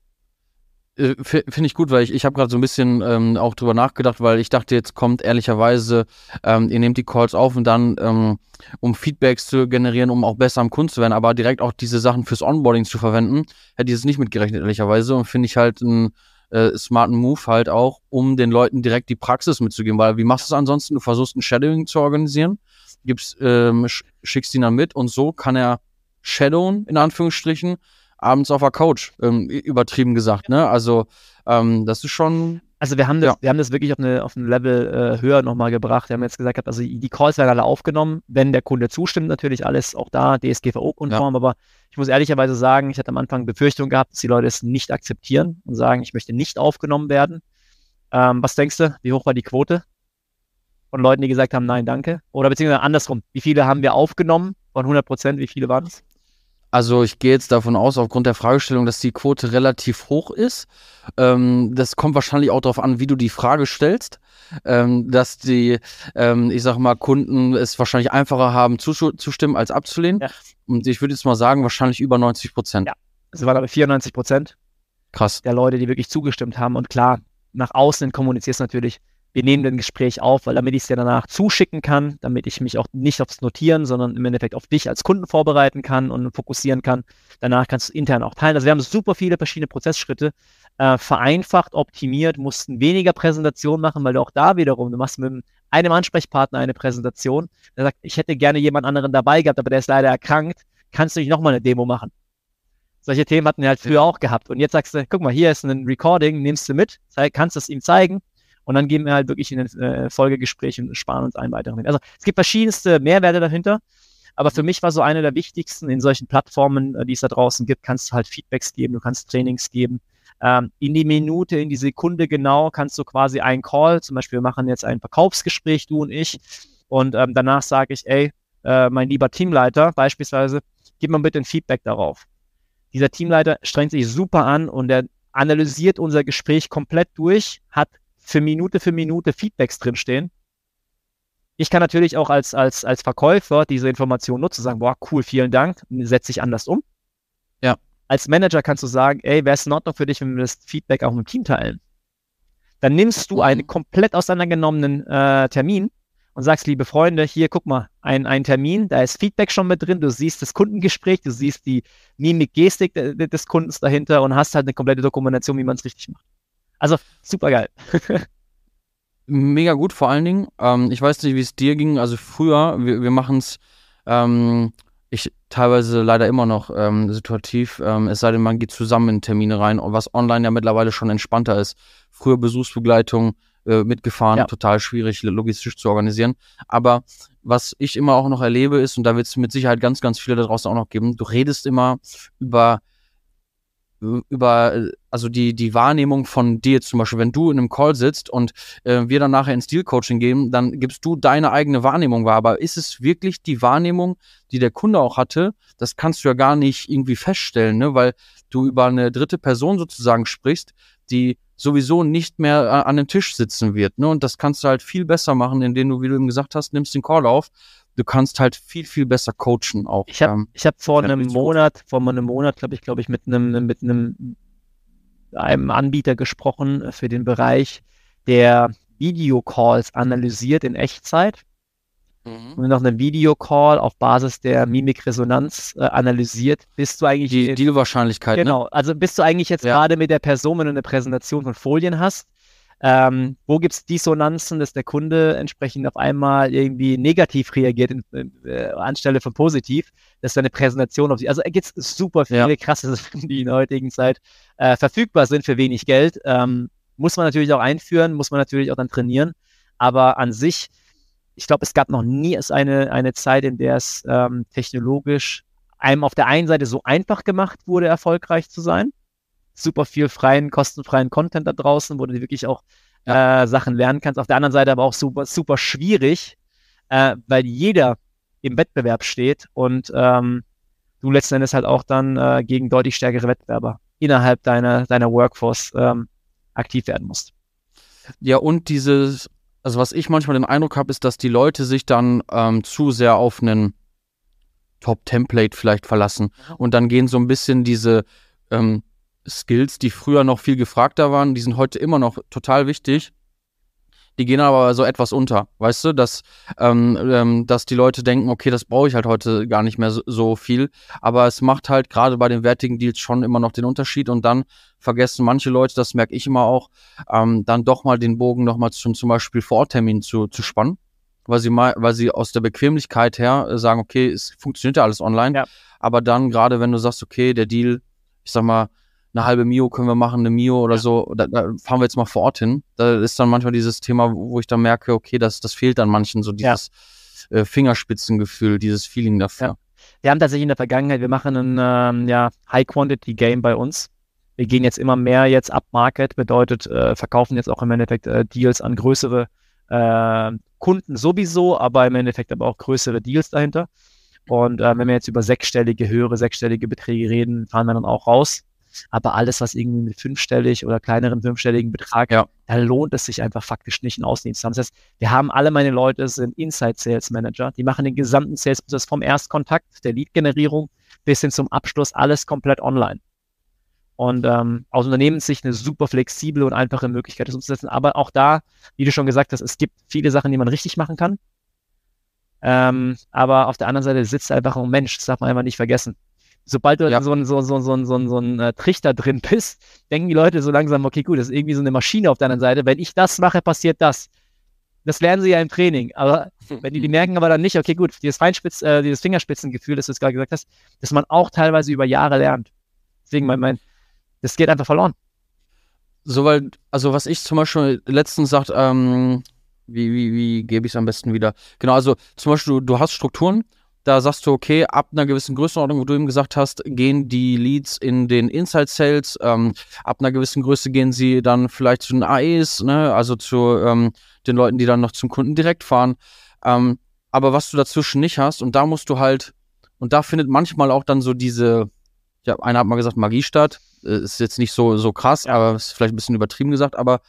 Äh, finde ich gut, weil ich, ich habe gerade so ein bisschen ähm, auch drüber nachgedacht, weil ich dachte, jetzt kommt ehrlicherweise, ähm, ihr nehmt die Calls auf und dann, ähm, um Feedbacks zu generieren, um auch besser am Kunden zu werden, aber direkt auch diese Sachen fürs Onboarding zu verwenden, hätte ich es nicht mitgerechnet, ehrlicherweise. Und finde ich halt ein äh, smarten Move halt auch, um den Leuten direkt die Praxis mitzugeben. Weil wie machst du es ansonsten? Du versuchst ein Shadowing zu organisieren, gibst, ähm, schickst ihn dann mit und so kann er shadowen, in Anführungsstrichen, abends auf der Couch, ähm, übertrieben gesagt. Ne? Also ähm, das ist schon also wir haben das, ja. wir haben das wirklich auf, eine, auf ein Level äh, höher nochmal gebracht. Wir haben jetzt gesagt, also die Calls werden alle aufgenommen, wenn der Kunde zustimmt, natürlich alles auch da, DSGVO-konform, ja. aber ich muss ehrlicherweise sagen, ich hatte am Anfang Befürchtungen gehabt, dass die Leute es nicht akzeptieren und sagen, ich möchte nicht aufgenommen werden. Ähm, was denkst du, wie hoch war die Quote von Leuten, die gesagt haben, nein, danke? Oder beziehungsweise andersrum, wie viele haben wir aufgenommen von 100 Prozent, wie viele waren es? Also ich gehe jetzt davon aus, aufgrund der Fragestellung, dass die Quote relativ hoch ist. Ähm, das kommt wahrscheinlich auch darauf an, wie du die Frage stellst. Ähm, dass die, ähm, ich sag mal, Kunden es wahrscheinlich einfacher haben, zuzustimmen als abzulehnen. Ja. Und ich würde jetzt mal sagen, wahrscheinlich über 90 Prozent. Ja, es waren aber 94 Prozent. Krass. Der Leute, die wirklich zugestimmt haben. Und klar, nach außen kommunizierst du natürlich, wir nehmen ein Gespräch auf, weil damit ich es dir danach zuschicken kann, damit ich mich auch nicht aufs Notieren, sondern im Endeffekt auf dich als Kunden vorbereiten kann und fokussieren kann. Danach kannst du intern auch teilen. Also wir haben super viele verschiedene Prozessschritte äh, vereinfacht, optimiert, mussten weniger Präsentation machen, weil du auch da wiederum, du machst mit einem Ansprechpartner eine Präsentation, der sagt, ich hätte gerne jemand anderen dabei gehabt, aber der ist leider erkrankt, kannst du nicht nochmal eine Demo machen. Solche Themen hatten wir halt früher auch gehabt. Und jetzt sagst du, guck mal, hier ist ein Recording, nimmst du mit, kannst es ihm zeigen, und dann gehen wir halt wirklich in ein äh, Folgegespräch und sparen uns einen weiteren. Also es gibt verschiedenste Mehrwerte dahinter. Aber für mhm. mich war so eine der wichtigsten in solchen Plattformen, äh, die es da draußen gibt, kannst du halt Feedbacks geben, du kannst Trainings geben. Ähm, in die Minute, in die Sekunde genau kannst du quasi einen Call, zum Beispiel wir machen jetzt ein Verkaufsgespräch, du und ich, und ähm, danach sage ich, ey, äh, mein lieber Teamleiter beispielsweise, gib mal bitte ein Feedback darauf. Dieser Teamleiter strengt sich super an und er analysiert unser Gespräch komplett durch, hat für Minute für Minute Feedbacks drinstehen. Ich kann natürlich auch als, als, als Verkäufer diese Information nutzen, sagen, boah, cool, vielen Dank, setze ich anders um. Ja. Als Manager kannst du sagen, ey, wäre es in Ordnung für dich, wenn wir das Feedback auch mit dem Team teilen? Dann nimmst du einen mhm. komplett auseinandergenommenen äh, Termin und sagst, liebe Freunde, hier, guck mal, ein, ein Termin, da ist Feedback schon mit drin, du siehst das Kundengespräch, du siehst die Mimik-Gestik des Kundens dahinter und hast halt eine komplette Dokumentation, wie man es richtig macht. Also super geil. Mega gut vor allen Dingen. Ähm, ich weiß nicht, wie es dir ging. Also früher, wir, wir machen es, ähm, ich teilweise leider immer noch ähm, situativ, ähm, es sei denn, man geht zusammen in Termine rein, was online ja mittlerweile schon entspannter ist. Früher Besuchsbegleitung äh, mitgefahren, ja. total schwierig, logistisch zu organisieren. Aber was ich immer auch noch erlebe ist, und da wird es mit Sicherheit ganz, ganz viele da draußen auch noch geben, du redest immer über über, also die, die Wahrnehmung von dir zum Beispiel, wenn du in einem Call sitzt und äh, wir dann nachher ins Deal-Coaching gehen, dann gibst du deine eigene Wahrnehmung wahr. Aber ist es wirklich die Wahrnehmung, die der Kunde auch hatte? Das kannst du ja gar nicht irgendwie feststellen, ne? weil du über eine dritte Person sozusagen sprichst, die sowieso nicht mehr äh, an dem Tisch sitzen wird. Ne? Und das kannst du halt viel besser machen, indem du, wie du eben gesagt hast, nimmst den Call auf du kannst halt viel, viel besser coachen auch. Ich habe ähm, hab vor einem Monat, vor einem Monat, glaube ich, glaube ich, mit einem, mit einem, einem Anbieter gesprochen für den Bereich, der Videocalls analysiert in Echtzeit. Mhm. Und nach einem Videocall auf Basis der Mimikresonanz äh, analysiert, bist du eigentlich. Die Dealwahrscheinlichkeit. Ne? Genau. Ne? Also bist du eigentlich jetzt ja. gerade mit der Person, wenn du eine Präsentation von Folien hast, ähm, wo gibt es Dissonanzen, dass der Kunde entsprechend auf einmal irgendwie negativ reagiert in, äh, anstelle von positiv, dass seine Präsentation auf sich. Also gibt es super viele ja. krasse Sachen, die in der heutigen Zeit äh, verfügbar sind für wenig Geld. Ähm, muss man natürlich auch einführen, muss man natürlich auch dann trainieren. Aber an sich, ich glaube, es gab noch nie eine, eine Zeit, in der es ähm, technologisch einem auf der einen Seite so einfach gemacht wurde, erfolgreich zu sein super viel freien, kostenfreien Content da draußen, wo du wirklich auch ja. äh, Sachen lernen kannst. Auf der anderen Seite aber auch super, super schwierig, äh, weil jeder im Wettbewerb steht und ähm, du letzten Endes halt auch dann äh, gegen deutlich stärkere Wettbewerber innerhalb deiner, deiner Workforce ähm, aktiv werden musst. Ja, und dieses, also was ich manchmal den Eindruck habe, ist, dass die Leute sich dann ähm, zu sehr auf einen Top-Template vielleicht verlassen mhm. und dann gehen so ein bisschen diese ähm, Skills, die früher noch viel gefragter waren, die sind heute immer noch total wichtig. Die gehen aber so etwas unter, weißt du, dass, ähm, ähm, dass die Leute denken, okay, das brauche ich halt heute gar nicht mehr so, so viel. Aber es macht halt gerade bei den wertigen Deals schon immer noch den Unterschied und dann vergessen manche Leute, das merke ich immer auch, ähm, dann doch mal den Bogen nochmal zum, zum Beispiel Vororttermin zu, zu spannen weil sie mal, weil sie aus der Bequemlichkeit her sagen, okay, es funktioniert ja alles online. Ja. Aber dann, gerade wenn du sagst, okay, der Deal, ich sag mal, eine halbe Mio können wir machen, eine Mio oder ja. so. Da, da, fahren wir jetzt mal vor Ort hin. Da ist dann manchmal dieses Thema, wo ich dann merke, okay, das, das fehlt dann manchen, so dieses ja. Äh, Fingerspitzengefühl, dieses Feeling dafür. Ja. Wir haben tatsächlich in der Vergangenheit, wir machen ein ähm, ja, High-Quantity-Game bei uns. Wir gehen jetzt immer mehr jetzt up-Market, bedeutet, äh, verkaufen jetzt auch im Endeffekt äh, Deals an größere ähm, Kunden sowieso, aber im Endeffekt aber auch größere Deals dahinter. Und äh, wenn wir jetzt über sechsstellige, höhere sechsstellige Beträge reden, fahren wir dann auch raus aber alles, was irgendwie mit fünfstellig oder kleineren fünfstelligen Betrag, ja. da lohnt es sich einfach faktisch nicht, einen Außendienst zu haben. Das heißt, wir haben alle meine Leute, sind Inside Sales Manager, die machen den gesamten Sales-Prozess vom Erstkontakt, der Lead-Generierung bis hin zum Abschluss, alles komplett online. Und ähm, aus Unternehmenssicht eine super flexible und einfache Möglichkeit, das umzusetzen. Aber auch da, wie du schon gesagt hast, es gibt viele Sachen, die man richtig machen kann. Ähm, aber auf der anderen Seite sitzt einfach ein oh Mensch, das darf man einfach nicht vergessen sobald du ja. so ein, so, so, so, so, so, ein äh, Trichter drin bist, denken die Leute so langsam, okay, gut, das ist irgendwie so eine Maschine auf der anderen Seite. Wenn ich das mache, passiert das. Das lernen sie ja im Training. Aber wenn die, die merken aber dann nicht, okay, gut, dieses Feinspitz, äh, dieses Fingerspitzengefühl, das du es gerade gesagt hast, das man auch teilweise über Jahre lernt. Deswegen, mein, mein, das geht einfach verloren. So, weil, also was ich zum Beispiel letztens sagt, ähm, wie, wie, wie gebe ich es am besten wieder? Genau, also zum Beispiel, du, du hast Strukturen, da sagst du, okay, ab einer gewissen Größenordnung, wo du eben gesagt hast, gehen die Leads in den Inside Sales. Ähm, ab einer gewissen Größe gehen sie dann vielleicht zu den AEs, ne? also zu ähm, den Leuten, die dann noch zum Kunden direkt fahren. Ähm, aber was du dazwischen nicht hast, und da musst du halt, und da findet manchmal auch dann so diese, ja, einer hat mal gesagt, Magie statt. Äh, ist jetzt nicht so, so krass, aber ist vielleicht ein bisschen übertrieben gesagt, aber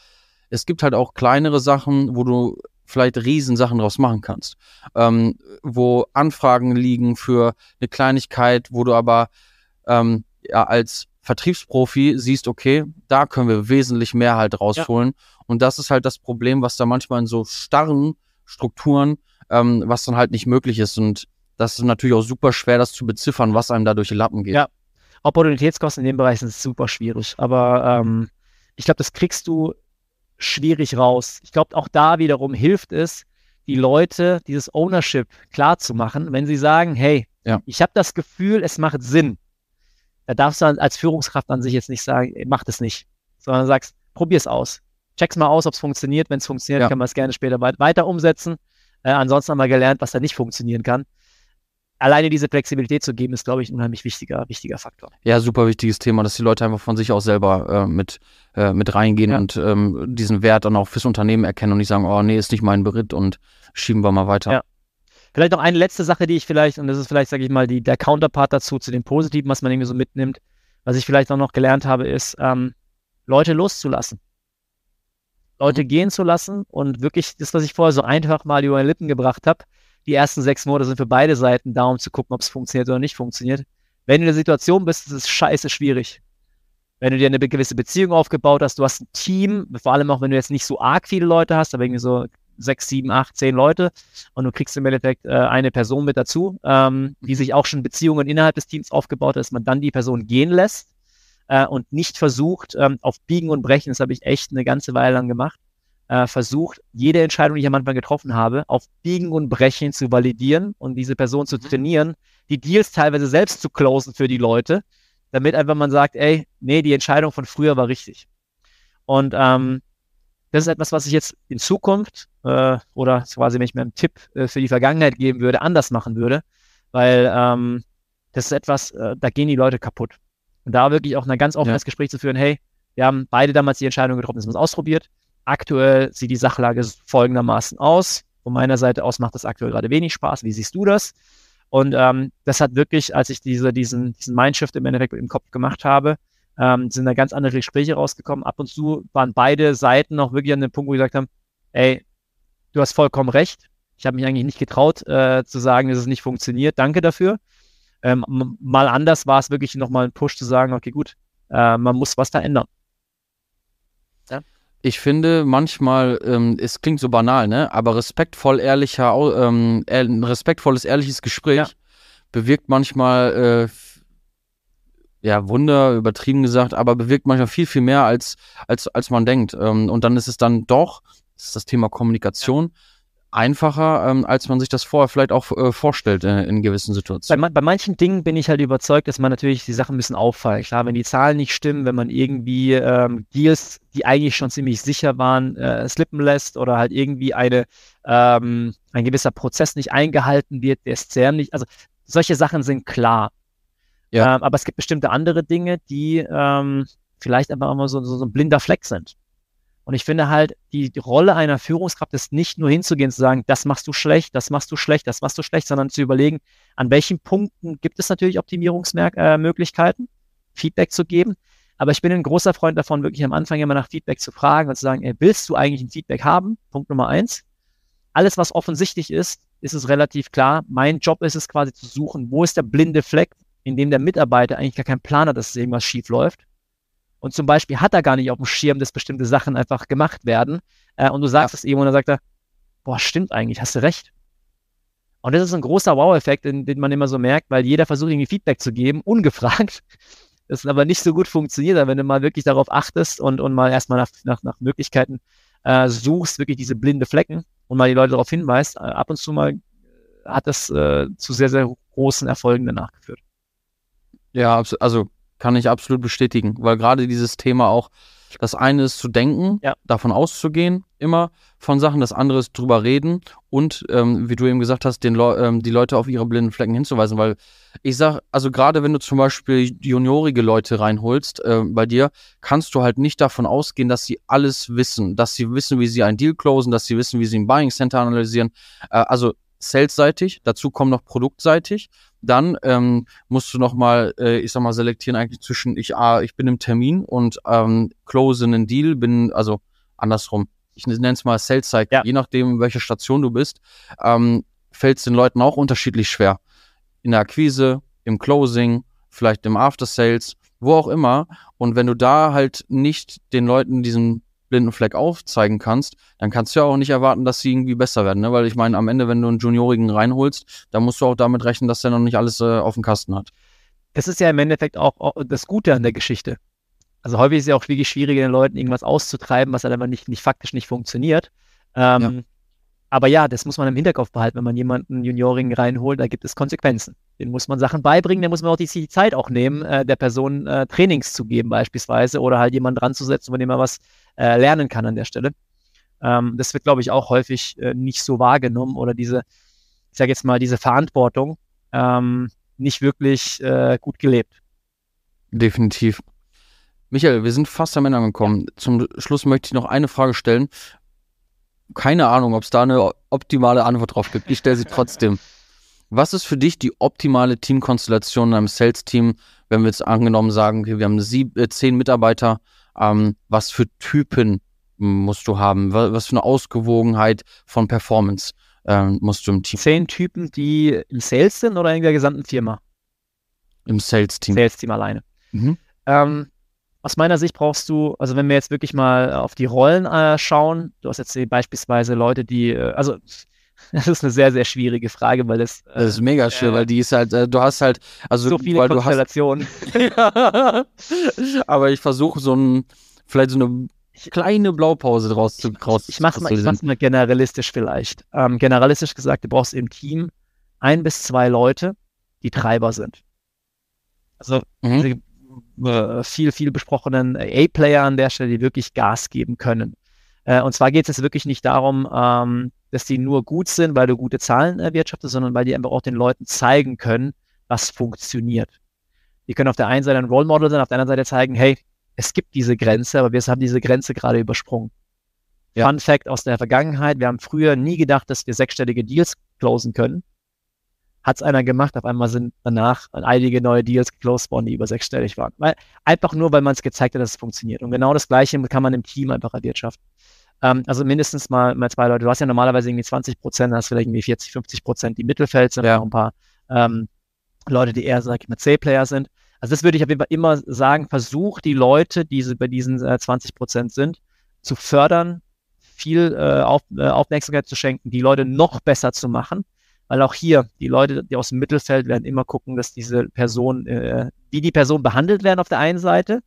es gibt halt auch kleinere Sachen, wo du vielleicht Riesensachen draus machen kannst. Ähm, wo Anfragen liegen für eine Kleinigkeit, wo du aber ähm, ja, als Vertriebsprofi siehst, okay, da können wir wesentlich mehr halt rausholen. Ja. Und das ist halt das Problem, was da manchmal in so starren Strukturen, ähm, was dann halt nicht möglich ist. Und das ist natürlich auch super schwer, das zu beziffern, was einem da durch die Lappen geht. Ja, Opportunitätskosten in dem Bereich sind super schwierig. Aber ähm, ich glaube, das kriegst du schwierig raus. Ich glaube, auch da wiederum hilft es, die Leute dieses Ownership klar zu machen, wenn sie sagen, hey, ja. ich habe das Gefühl, es macht Sinn. Da darfst du als Führungskraft an sich jetzt nicht sagen, mach das nicht, sondern sagst, probier's aus. Check's mal aus, ob es funktioniert. Wenn es funktioniert, ja. kann man es gerne später weiter umsetzen. Äh, ansonsten haben wir gelernt, was da nicht funktionieren kann alleine diese Flexibilität zu geben, ist, glaube ich, ein unheimlich wichtiger, wichtiger Faktor. Ja, super wichtiges Thema, dass die Leute einfach von sich aus selber äh, mit, äh, mit reingehen ja. und ähm, diesen Wert dann auch fürs Unternehmen erkennen und nicht sagen, oh nee, ist nicht mein Beritt und schieben wir mal weiter. Ja. Vielleicht noch eine letzte Sache, die ich vielleicht, und das ist vielleicht, sage ich mal, die, der Counterpart dazu, zu dem Positiven, was man irgendwie so mitnimmt. Was ich vielleicht auch noch gelernt habe, ist, ähm, Leute loszulassen. Leute mhm. gehen zu lassen und wirklich das, was ich vorher so einfach mal über meine Lippen gebracht habe, die ersten sechs Monate sind für beide Seiten da, um zu gucken, ob es funktioniert oder nicht funktioniert. Wenn du in der Situation bist, ist es scheiße schwierig. Wenn du dir eine gewisse Beziehung aufgebaut hast, du hast ein Team, vor allem auch wenn du jetzt nicht so arg viele Leute hast, aber irgendwie so sechs, sieben, acht, zehn Leute und du kriegst im Endeffekt äh, eine Person mit dazu, ähm, die mhm. sich auch schon Beziehungen innerhalb des Teams aufgebaut hat, dass man dann die Person gehen lässt äh, und nicht versucht, ähm, auf Biegen und Brechen, das habe ich echt eine ganze Weile lang gemacht, äh, versucht, jede Entscheidung, die ich am Anfang getroffen habe, auf Biegen und Brechen zu validieren und diese Person zu mhm. trainieren, die Deals teilweise selbst zu closen für die Leute, damit einfach man sagt, ey, nee, die Entscheidung von früher war richtig. Und ähm, das ist etwas, was ich jetzt in Zukunft äh, oder quasi, wenn ich mir einen Tipp äh, für die Vergangenheit geben würde, anders machen würde, weil ähm, das ist etwas, äh, da gehen die Leute kaputt. Und da wirklich auch ein ganz offenes ja. Gespräch zu führen, hey, wir haben beide damals die Entscheidung getroffen, dass man es ausprobiert. Aktuell sieht die Sachlage folgendermaßen aus. Von meiner Seite aus macht das aktuell gerade wenig Spaß. Wie siehst du das? Und ähm, das hat wirklich, als ich diese, diesen, diesen Mindshift im Endeffekt im Kopf gemacht habe, ähm, sind da ganz andere Gespräche rausgekommen. Ab und zu waren beide Seiten auch wirklich an dem Punkt, wo sie gesagt haben, ey, du hast vollkommen recht. Ich habe mich eigentlich nicht getraut äh, zu sagen, dass es nicht funktioniert. Danke dafür. Ähm, mal anders war es wirklich nochmal ein Push zu sagen, okay, gut, äh, man muss was da ändern ich finde manchmal, ähm, es klingt so banal, ne? aber respektvoll ehrlicher, ähm, ein respektvolles, ehrliches Gespräch ja. bewirkt manchmal, äh, ja, Wunder, übertrieben gesagt, aber bewirkt manchmal viel, viel mehr, als, als, als man denkt. Ähm, und dann ist es dann doch, das ist das Thema Kommunikation. Ja einfacher, ähm, als man sich das vorher vielleicht auch äh, vorstellt äh, in gewissen Situationen. Bei, bei, manchen Dingen bin ich halt überzeugt, dass man natürlich die Sachen ein bisschen auffallen. Klar, wenn die Zahlen nicht stimmen, wenn man irgendwie ähm, Deals, die eigentlich schon ziemlich sicher waren, äh, slippen lässt oder halt irgendwie eine, ähm, ein gewisser Prozess nicht eingehalten wird, der ist sehr nicht, also solche Sachen sind klar. Ja. Ähm, aber es gibt bestimmte andere Dinge, die ähm, vielleicht einfach immer so, so, so ein blinder Fleck sind. Und ich finde halt, die Rolle einer Führungskraft ist nicht nur hinzugehen, zu sagen, das machst du schlecht, das machst du schlecht, das machst du schlecht, sondern zu überlegen, an welchen Punkten gibt es natürlich Optimierungsmöglichkeiten, äh, Feedback zu geben. Aber ich bin ein großer Freund davon, wirklich am Anfang immer nach Feedback zu fragen und zu sagen, ey, willst du eigentlich ein Feedback haben? Punkt Nummer eins. Alles, was offensichtlich ist, ist es relativ klar. Mein Job ist es quasi zu suchen, wo ist der blinde Fleck, in dem der Mitarbeiter eigentlich gar keinen Plan hat, dass irgendwas schief läuft. Und zum Beispiel hat er gar nicht auf dem Schirm, dass bestimmte Sachen einfach gemacht werden. Äh, und du sagst es ihm und dann sagt er, boah, stimmt eigentlich, hast du recht. Und das ist ein großer Wow-Effekt, den, den, man immer so merkt, weil jeder versucht, irgendwie Feedback zu geben, ungefragt. Das ist aber nicht so gut funktioniert, wenn du mal wirklich darauf achtest und, und mal erstmal nach, nach, nach Möglichkeiten äh, suchst, wirklich diese blinde Flecken und mal die Leute darauf hinweist. Äh, ab und zu mal äh, hat das äh, zu sehr, sehr großen Erfolgen danach geführt. Ja, also kann ich absolut bestätigen, weil gerade dieses Thema auch, das eine ist zu denken, ja. davon auszugehen, immer von Sachen, das andere ist drüber reden und, ähm, wie du eben gesagt hast, den Le ähm, die Leute auf ihre blinden Flecken hinzuweisen, weil ich sag, also gerade wenn du zum Beispiel juniorige Leute reinholst äh, bei dir, kannst du halt nicht davon ausgehen, dass sie alles wissen, dass sie wissen, wie sie einen Deal closen, dass sie wissen, wie sie ein Buying Center analysieren. Äh, also Sales-seitig, dazu kommen noch produktseitig. Dann ähm, musst du nochmal, äh, ich sag mal, selektieren eigentlich zwischen ich, ah, ich bin im Termin und ähm, close in einen Deal, bin, also andersrum. Ich nenne es mal Sales Cycle. Ja. Je nachdem, in welcher Station du bist, ähm, fällt es den Leuten auch unterschiedlich schwer. In der Akquise, im Closing, vielleicht im After Sales, wo auch immer. Und wenn du da halt nicht den Leuten diesen blinden Fleck aufzeigen kannst, dann kannst du ja auch nicht erwarten, dass sie irgendwie besser werden, ne? Weil ich meine, am Ende, wenn du einen Juniorigen reinholst, dann musst du auch damit rechnen, dass der noch nicht alles äh, auf dem Kasten hat. Das ist ja im Endeffekt auch das Gute an der Geschichte. Also häufig ist es ja auch wirklich schwierig, den Leuten irgendwas auszutreiben, was halt einfach nicht, nicht faktisch nicht funktioniert. Ähm, ja. Aber ja, das muss man im Hinterkopf behalten, wenn man jemanden Juniorigen reinholt, da gibt es Konsequenzen. Den muss man Sachen beibringen, den muss man auch die, Zeit auch nehmen, äh, der Person äh, Trainings zu geben beispielsweise oder halt jemanden dran zu setzen, von dem er was äh, lernen kann an der Stelle. Ähm, das wird, glaube ich, auch häufig äh, nicht so wahrgenommen oder diese, ich sage jetzt mal, diese Verantwortung ähm, nicht wirklich äh, gut gelebt. Definitiv. Michael, wir sind fast am Ende angekommen. Ja. Zum Schluss möchte ich noch eine Frage stellen. Keine Ahnung, ob es da eine optimale Antwort drauf gibt. Ich stelle sie trotzdem. Was ist für dich die optimale Teamkonstellation in einem Sales-Team, wenn wir jetzt angenommen sagen, okay, wir haben sieb, äh, zehn Mitarbeiter, ähm, was für Typen musst du haben? Was für eine Ausgewogenheit von Performance ähm, musst du im Team? Zehn Typen, die im Sales sind oder in der gesamten Firma? Im Sales-Team. Sales-Team alleine. Mhm. Ähm, aus meiner Sicht brauchst du, also wenn wir jetzt wirklich mal auf die Rollen äh, schauen, du hast jetzt beispielsweise Leute, die, äh, also Das ist eine sehr, sehr schwierige Frage, weil das. das ist mega äh, schwer, äh, weil die ist halt, äh, du hast halt, also. So viele Konstellationen. ja. Aber ich versuche so ein, vielleicht so eine kleine Blaupause draus zu raus, Ich, ich mach's mal, ich mach's mal generalistisch vielleicht. Ähm, generalistisch gesagt, du brauchst im Team ein bis zwei Leute, die Treiber sind. Also mhm. äh, viel, viel besprochenen A-Player an der Stelle, die wirklich Gas geben können. Äh, und zwar geht es jetzt wirklich nicht darum, ähm, dass die nur gut sind, weil du gute Zahlen erwirtschaftest, sondern weil die einfach auch den Leuten zeigen können, was funktioniert. Die können auf der einen Seite ein Role Model sein, auf der anderen Seite zeigen, hey, es gibt diese Grenze, aber wir haben diese Grenze gerade übersprungen. Ja. Fun Fact aus der Vergangenheit, wir haben früher nie gedacht, dass wir sechsstellige Deals closen können. Hat es einer gemacht, auf einmal sind danach einige neue Deals geclosed worden, die über sechsstellig waren. Weil, einfach nur, weil man es gezeigt hat, dass es funktioniert. Und genau das Gleiche kann man im Team einfach erwirtschaften. Ähm, also mindestens mal, mal zwei Leute. Du hast ja normalerweise irgendwie 20 Prozent, hast vielleicht irgendwie 40, 50 Prozent, die Mittelfeld sind, ja. auch ein paar ähm, Leute, die eher, sag ich mal, C-Player sind. Also das würde ich auf jeden Fall immer sagen, versuch die Leute, die bei diesen äh, 20 Prozent sind, zu fördern, viel äh, auf, äh, Aufmerksamkeit zu schenken, die Leute noch besser zu machen, weil auch hier die Leute, die aus dem Mittelfeld werden immer gucken, dass diese Person, äh, wie die Person behandelt werden auf der einen Seite,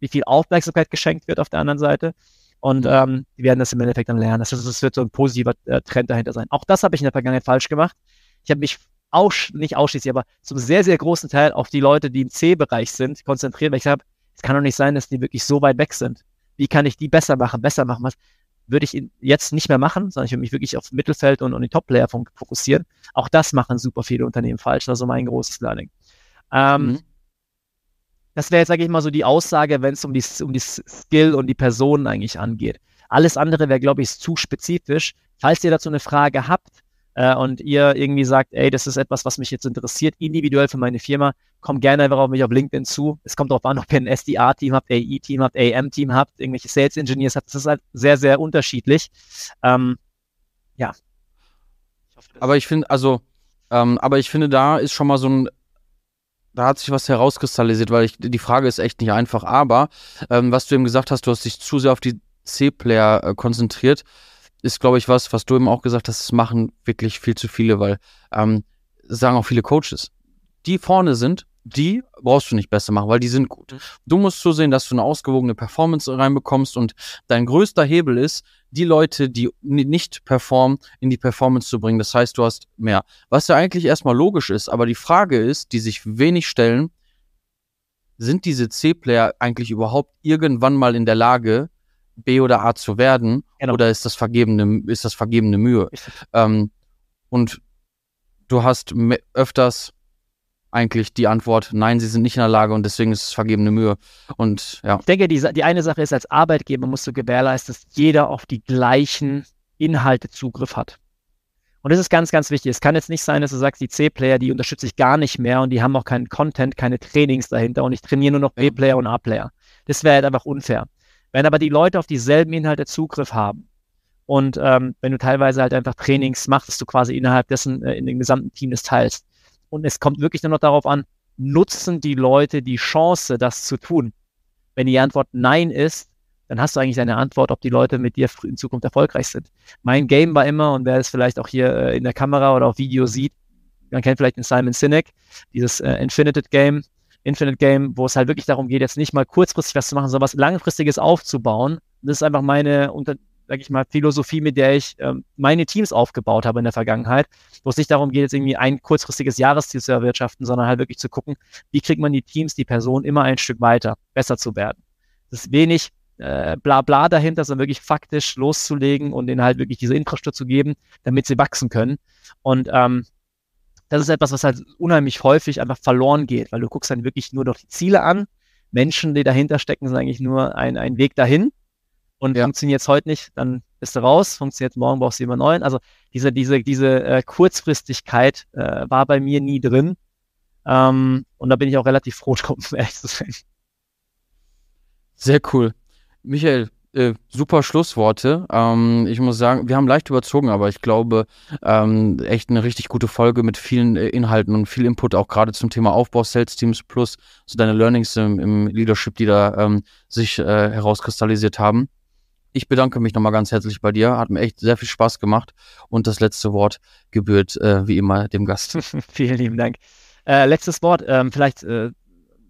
wie viel Aufmerksamkeit geschenkt wird auf der anderen Seite und mhm. ähm, die werden das im Endeffekt dann lernen. Das, ist, das wird so ein positiver äh, Trend dahinter sein. Auch das habe ich in der Vergangenheit falsch gemacht. Ich habe mich aus, nicht ausschließlich, aber zum sehr, sehr großen Teil auf die Leute, die im C-Bereich sind, konzentriert, weil ich habe, es kann doch nicht sein, dass die wirklich so weit weg sind. Wie kann ich die besser machen, besser machen? Was würde ich jetzt nicht mehr machen, sondern ich würde mich wirklich auf Mittelfeld und, und die Top-Player fokussieren. Auch das machen super viele Unternehmen falsch. Das ist so mein großes Learning. Ähm, mhm. Das wäre jetzt, sage ich mal, so die Aussage, wenn es um die, um die Skill und die Personen eigentlich angeht. Alles andere wäre, glaube ich, zu spezifisch. Falls ihr dazu eine Frage habt äh, und ihr irgendwie sagt, ey, das ist etwas, was mich jetzt interessiert, individuell für meine Firma, kommt gerne einfach auf mich auf LinkedIn zu. Es kommt darauf an, ob ihr ein SDR-Team habt, AE-Team habt, AM-Team habt, irgendwelche Sales Engineers habt. Das ist halt sehr, sehr unterschiedlich. Ähm, ja. aber ich finde, also, ähm, aber ich finde, da ist schon mal so ein da hat sich was herauskristallisiert, weil ich, die Frage ist echt nicht einfach. Aber ähm, was du eben gesagt hast, du hast dich zu sehr auf die C-Player äh, konzentriert, ist, glaube ich, was, was du eben auch gesagt hast, das machen wirklich viel zu viele, weil ähm, sagen auch viele Coaches, die vorne sind, die brauchst du nicht besser machen, weil die sind gut. Mhm. Du musst zusehen, dass du eine ausgewogene Performance reinbekommst und dein größter Hebel ist, die Leute, die nicht performen, in die Performance zu bringen. Das heißt, du hast mehr. Was ja eigentlich erstmal logisch ist, aber die Frage ist, die sich wenig stellen, sind diese C-Player eigentlich überhaupt irgendwann mal in der Lage, B oder A zu werden? Genau. Oder ist das vergebene, ist das vergebene Mühe? Ähm, und du hast öfters eigentlich die Antwort, nein, sie sind nicht in der Lage und deswegen ist es vergebene Mühe. Und ja. Ich denke, die, die eine Sache ist, als Arbeitgeber musst du gewährleisten, dass jeder auf die gleichen Inhalte Zugriff hat. Und das ist ganz, ganz wichtig. Es kann jetzt nicht sein, dass du sagst, die C-Player, die unterstütze ich gar nicht mehr und die haben auch keinen Content, keine Trainings dahinter und ich trainiere nur noch B-Player und A-Player. Das wäre halt einfach unfair. Wenn aber die Leute auf dieselben Inhalte Zugriff haben und ähm, wenn du teilweise halt einfach Trainings machst, dass du quasi innerhalb dessen äh, in dem gesamten Team das teilst, und es kommt wirklich nur noch darauf an, nutzen die Leute die Chance, das zu tun? Wenn die Antwort Nein ist, dann hast du eigentlich eine Antwort, ob die Leute mit dir in Zukunft erfolgreich sind. Mein Game war immer, und wer es vielleicht auch hier äh, in der Kamera oder auf Video sieht, man kennt vielleicht den Simon Sinek, dieses äh, Infinite Game, Infinite Game, wo es halt wirklich darum geht, jetzt nicht mal kurzfristig was zu machen, sondern was langfristiges aufzubauen. das ist einfach meine, sag ich mal, Philosophie, mit der ich ähm, meine Teams aufgebaut habe in der Vergangenheit, wo es nicht darum geht, jetzt irgendwie ein kurzfristiges Jahresziel zu erwirtschaften, sondern halt wirklich zu gucken, wie kriegt man die Teams, die Personen immer ein Stück weiter, besser zu werden. Das ist wenig äh, bla dahinter, sondern wirklich faktisch loszulegen und ihnen halt wirklich diese Infrastruktur zu geben, damit sie wachsen können. Und ähm, das ist etwas, was halt unheimlich häufig einfach verloren geht, weil du guckst dann wirklich nur noch die Ziele an. Menschen, die dahinter stecken, sind eigentlich nur ein, ein Weg dahin und ja. funktioniert es heute nicht, dann bist du raus, funktioniert morgen, brauchst du immer neuen. Also diese, diese, diese äh, Kurzfristigkeit äh, war bei mir nie drin. Ähm, und da bin ich auch relativ froh drum, ehrlich zu sein. Sehr cool. Michael, äh, super Schlussworte. Ähm, ich muss sagen, wir haben leicht überzogen, aber ich glaube, ähm, echt eine richtig gute Folge mit vielen äh, Inhalten und viel Input, auch gerade zum Thema Aufbau Sales Teams Plus, so deine Learnings im, im Leadership, die da ähm, sich äh, herauskristallisiert haben ich bedanke mich nochmal ganz herzlich bei dir. Hat mir echt sehr viel Spaß gemacht. Und das letzte Wort gebührt äh, wie immer dem Gast. Vielen lieben Dank. Äh, letztes Wort, ähm, vielleicht äh,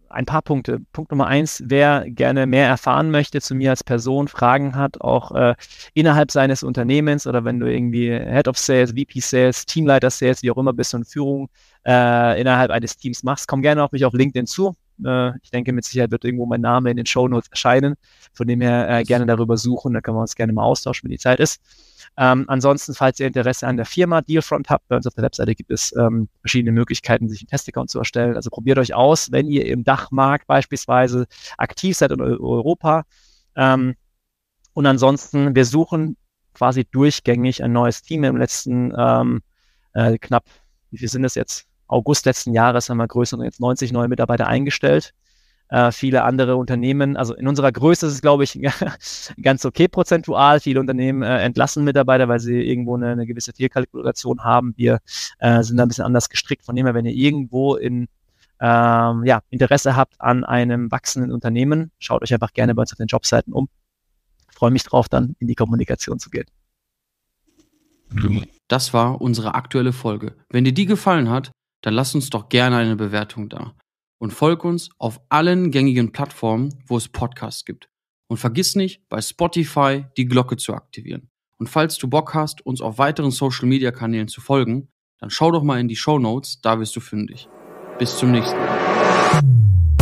ein paar Punkte. Punkt Nummer eins, wer gerne mehr erfahren möchte zu mir als Person, Fragen hat, auch äh, innerhalb seines Unternehmens oder wenn du irgendwie Head of Sales, VP Sales, Teamleiter Sales, wie auch immer bist und Führung äh, innerhalb eines Teams machst, komm gerne auf mich auf LinkedIn zu. Äh, ich denke, mit Sicherheit wird irgendwo mein Name in den Show Notes erscheinen. Von dem her äh, gerne darüber suchen, da können wir uns gerne mal austauschen, wenn die Zeit ist. Ähm, ansonsten, falls ihr Interesse an der Firma Dealfront habt, bei uns auf der Webseite gibt es ähm, verschiedene Möglichkeiten, sich einen Testaccount zu erstellen. Also probiert euch aus, wenn ihr im Dachmarkt beispielsweise aktiv seid in Europa. Ähm, und ansonsten, wir suchen quasi durchgängig ein neues Team im letzten ähm, äh, knapp, wie viel sind das jetzt? August letzten Jahres haben wir größere jetzt 90 neue Mitarbeiter eingestellt. Äh, viele andere Unternehmen, also in unserer Größe ist es, glaube ich, ganz okay prozentual. Viele Unternehmen äh, entlassen Mitarbeiter, weil sie irgendwo eine, eine gewisse Fehlkalkulation haben. Wir äh, sind da ein bisschen anders gestrickt. Von dem her, wenn ihr irgendwo in ähm, ja, Interesse habt an einem wachsenden Unternehmen, schaut euch einfach gerne bei uns auf den Jobseiten um. Ich freue mich drauf, dann in die Kommunikation zu gehen. Das war unsere aktuelle Folge. Wenn dir die gefallen hat, dann lass uns doch gerne eine Bewertung da. Und folgt uns auf allen gängigen Plattformen, wo es Podcasts gibt. Und vergiss nicht, bei Spotify die Glocke zu aktivieren. Und falls du Bock hast, uns auf weiteren Social Media Kanälen zu folgen, dann schau doch mal in die Show Notes, da wirst du fündig. Bis zum nächsten Mal.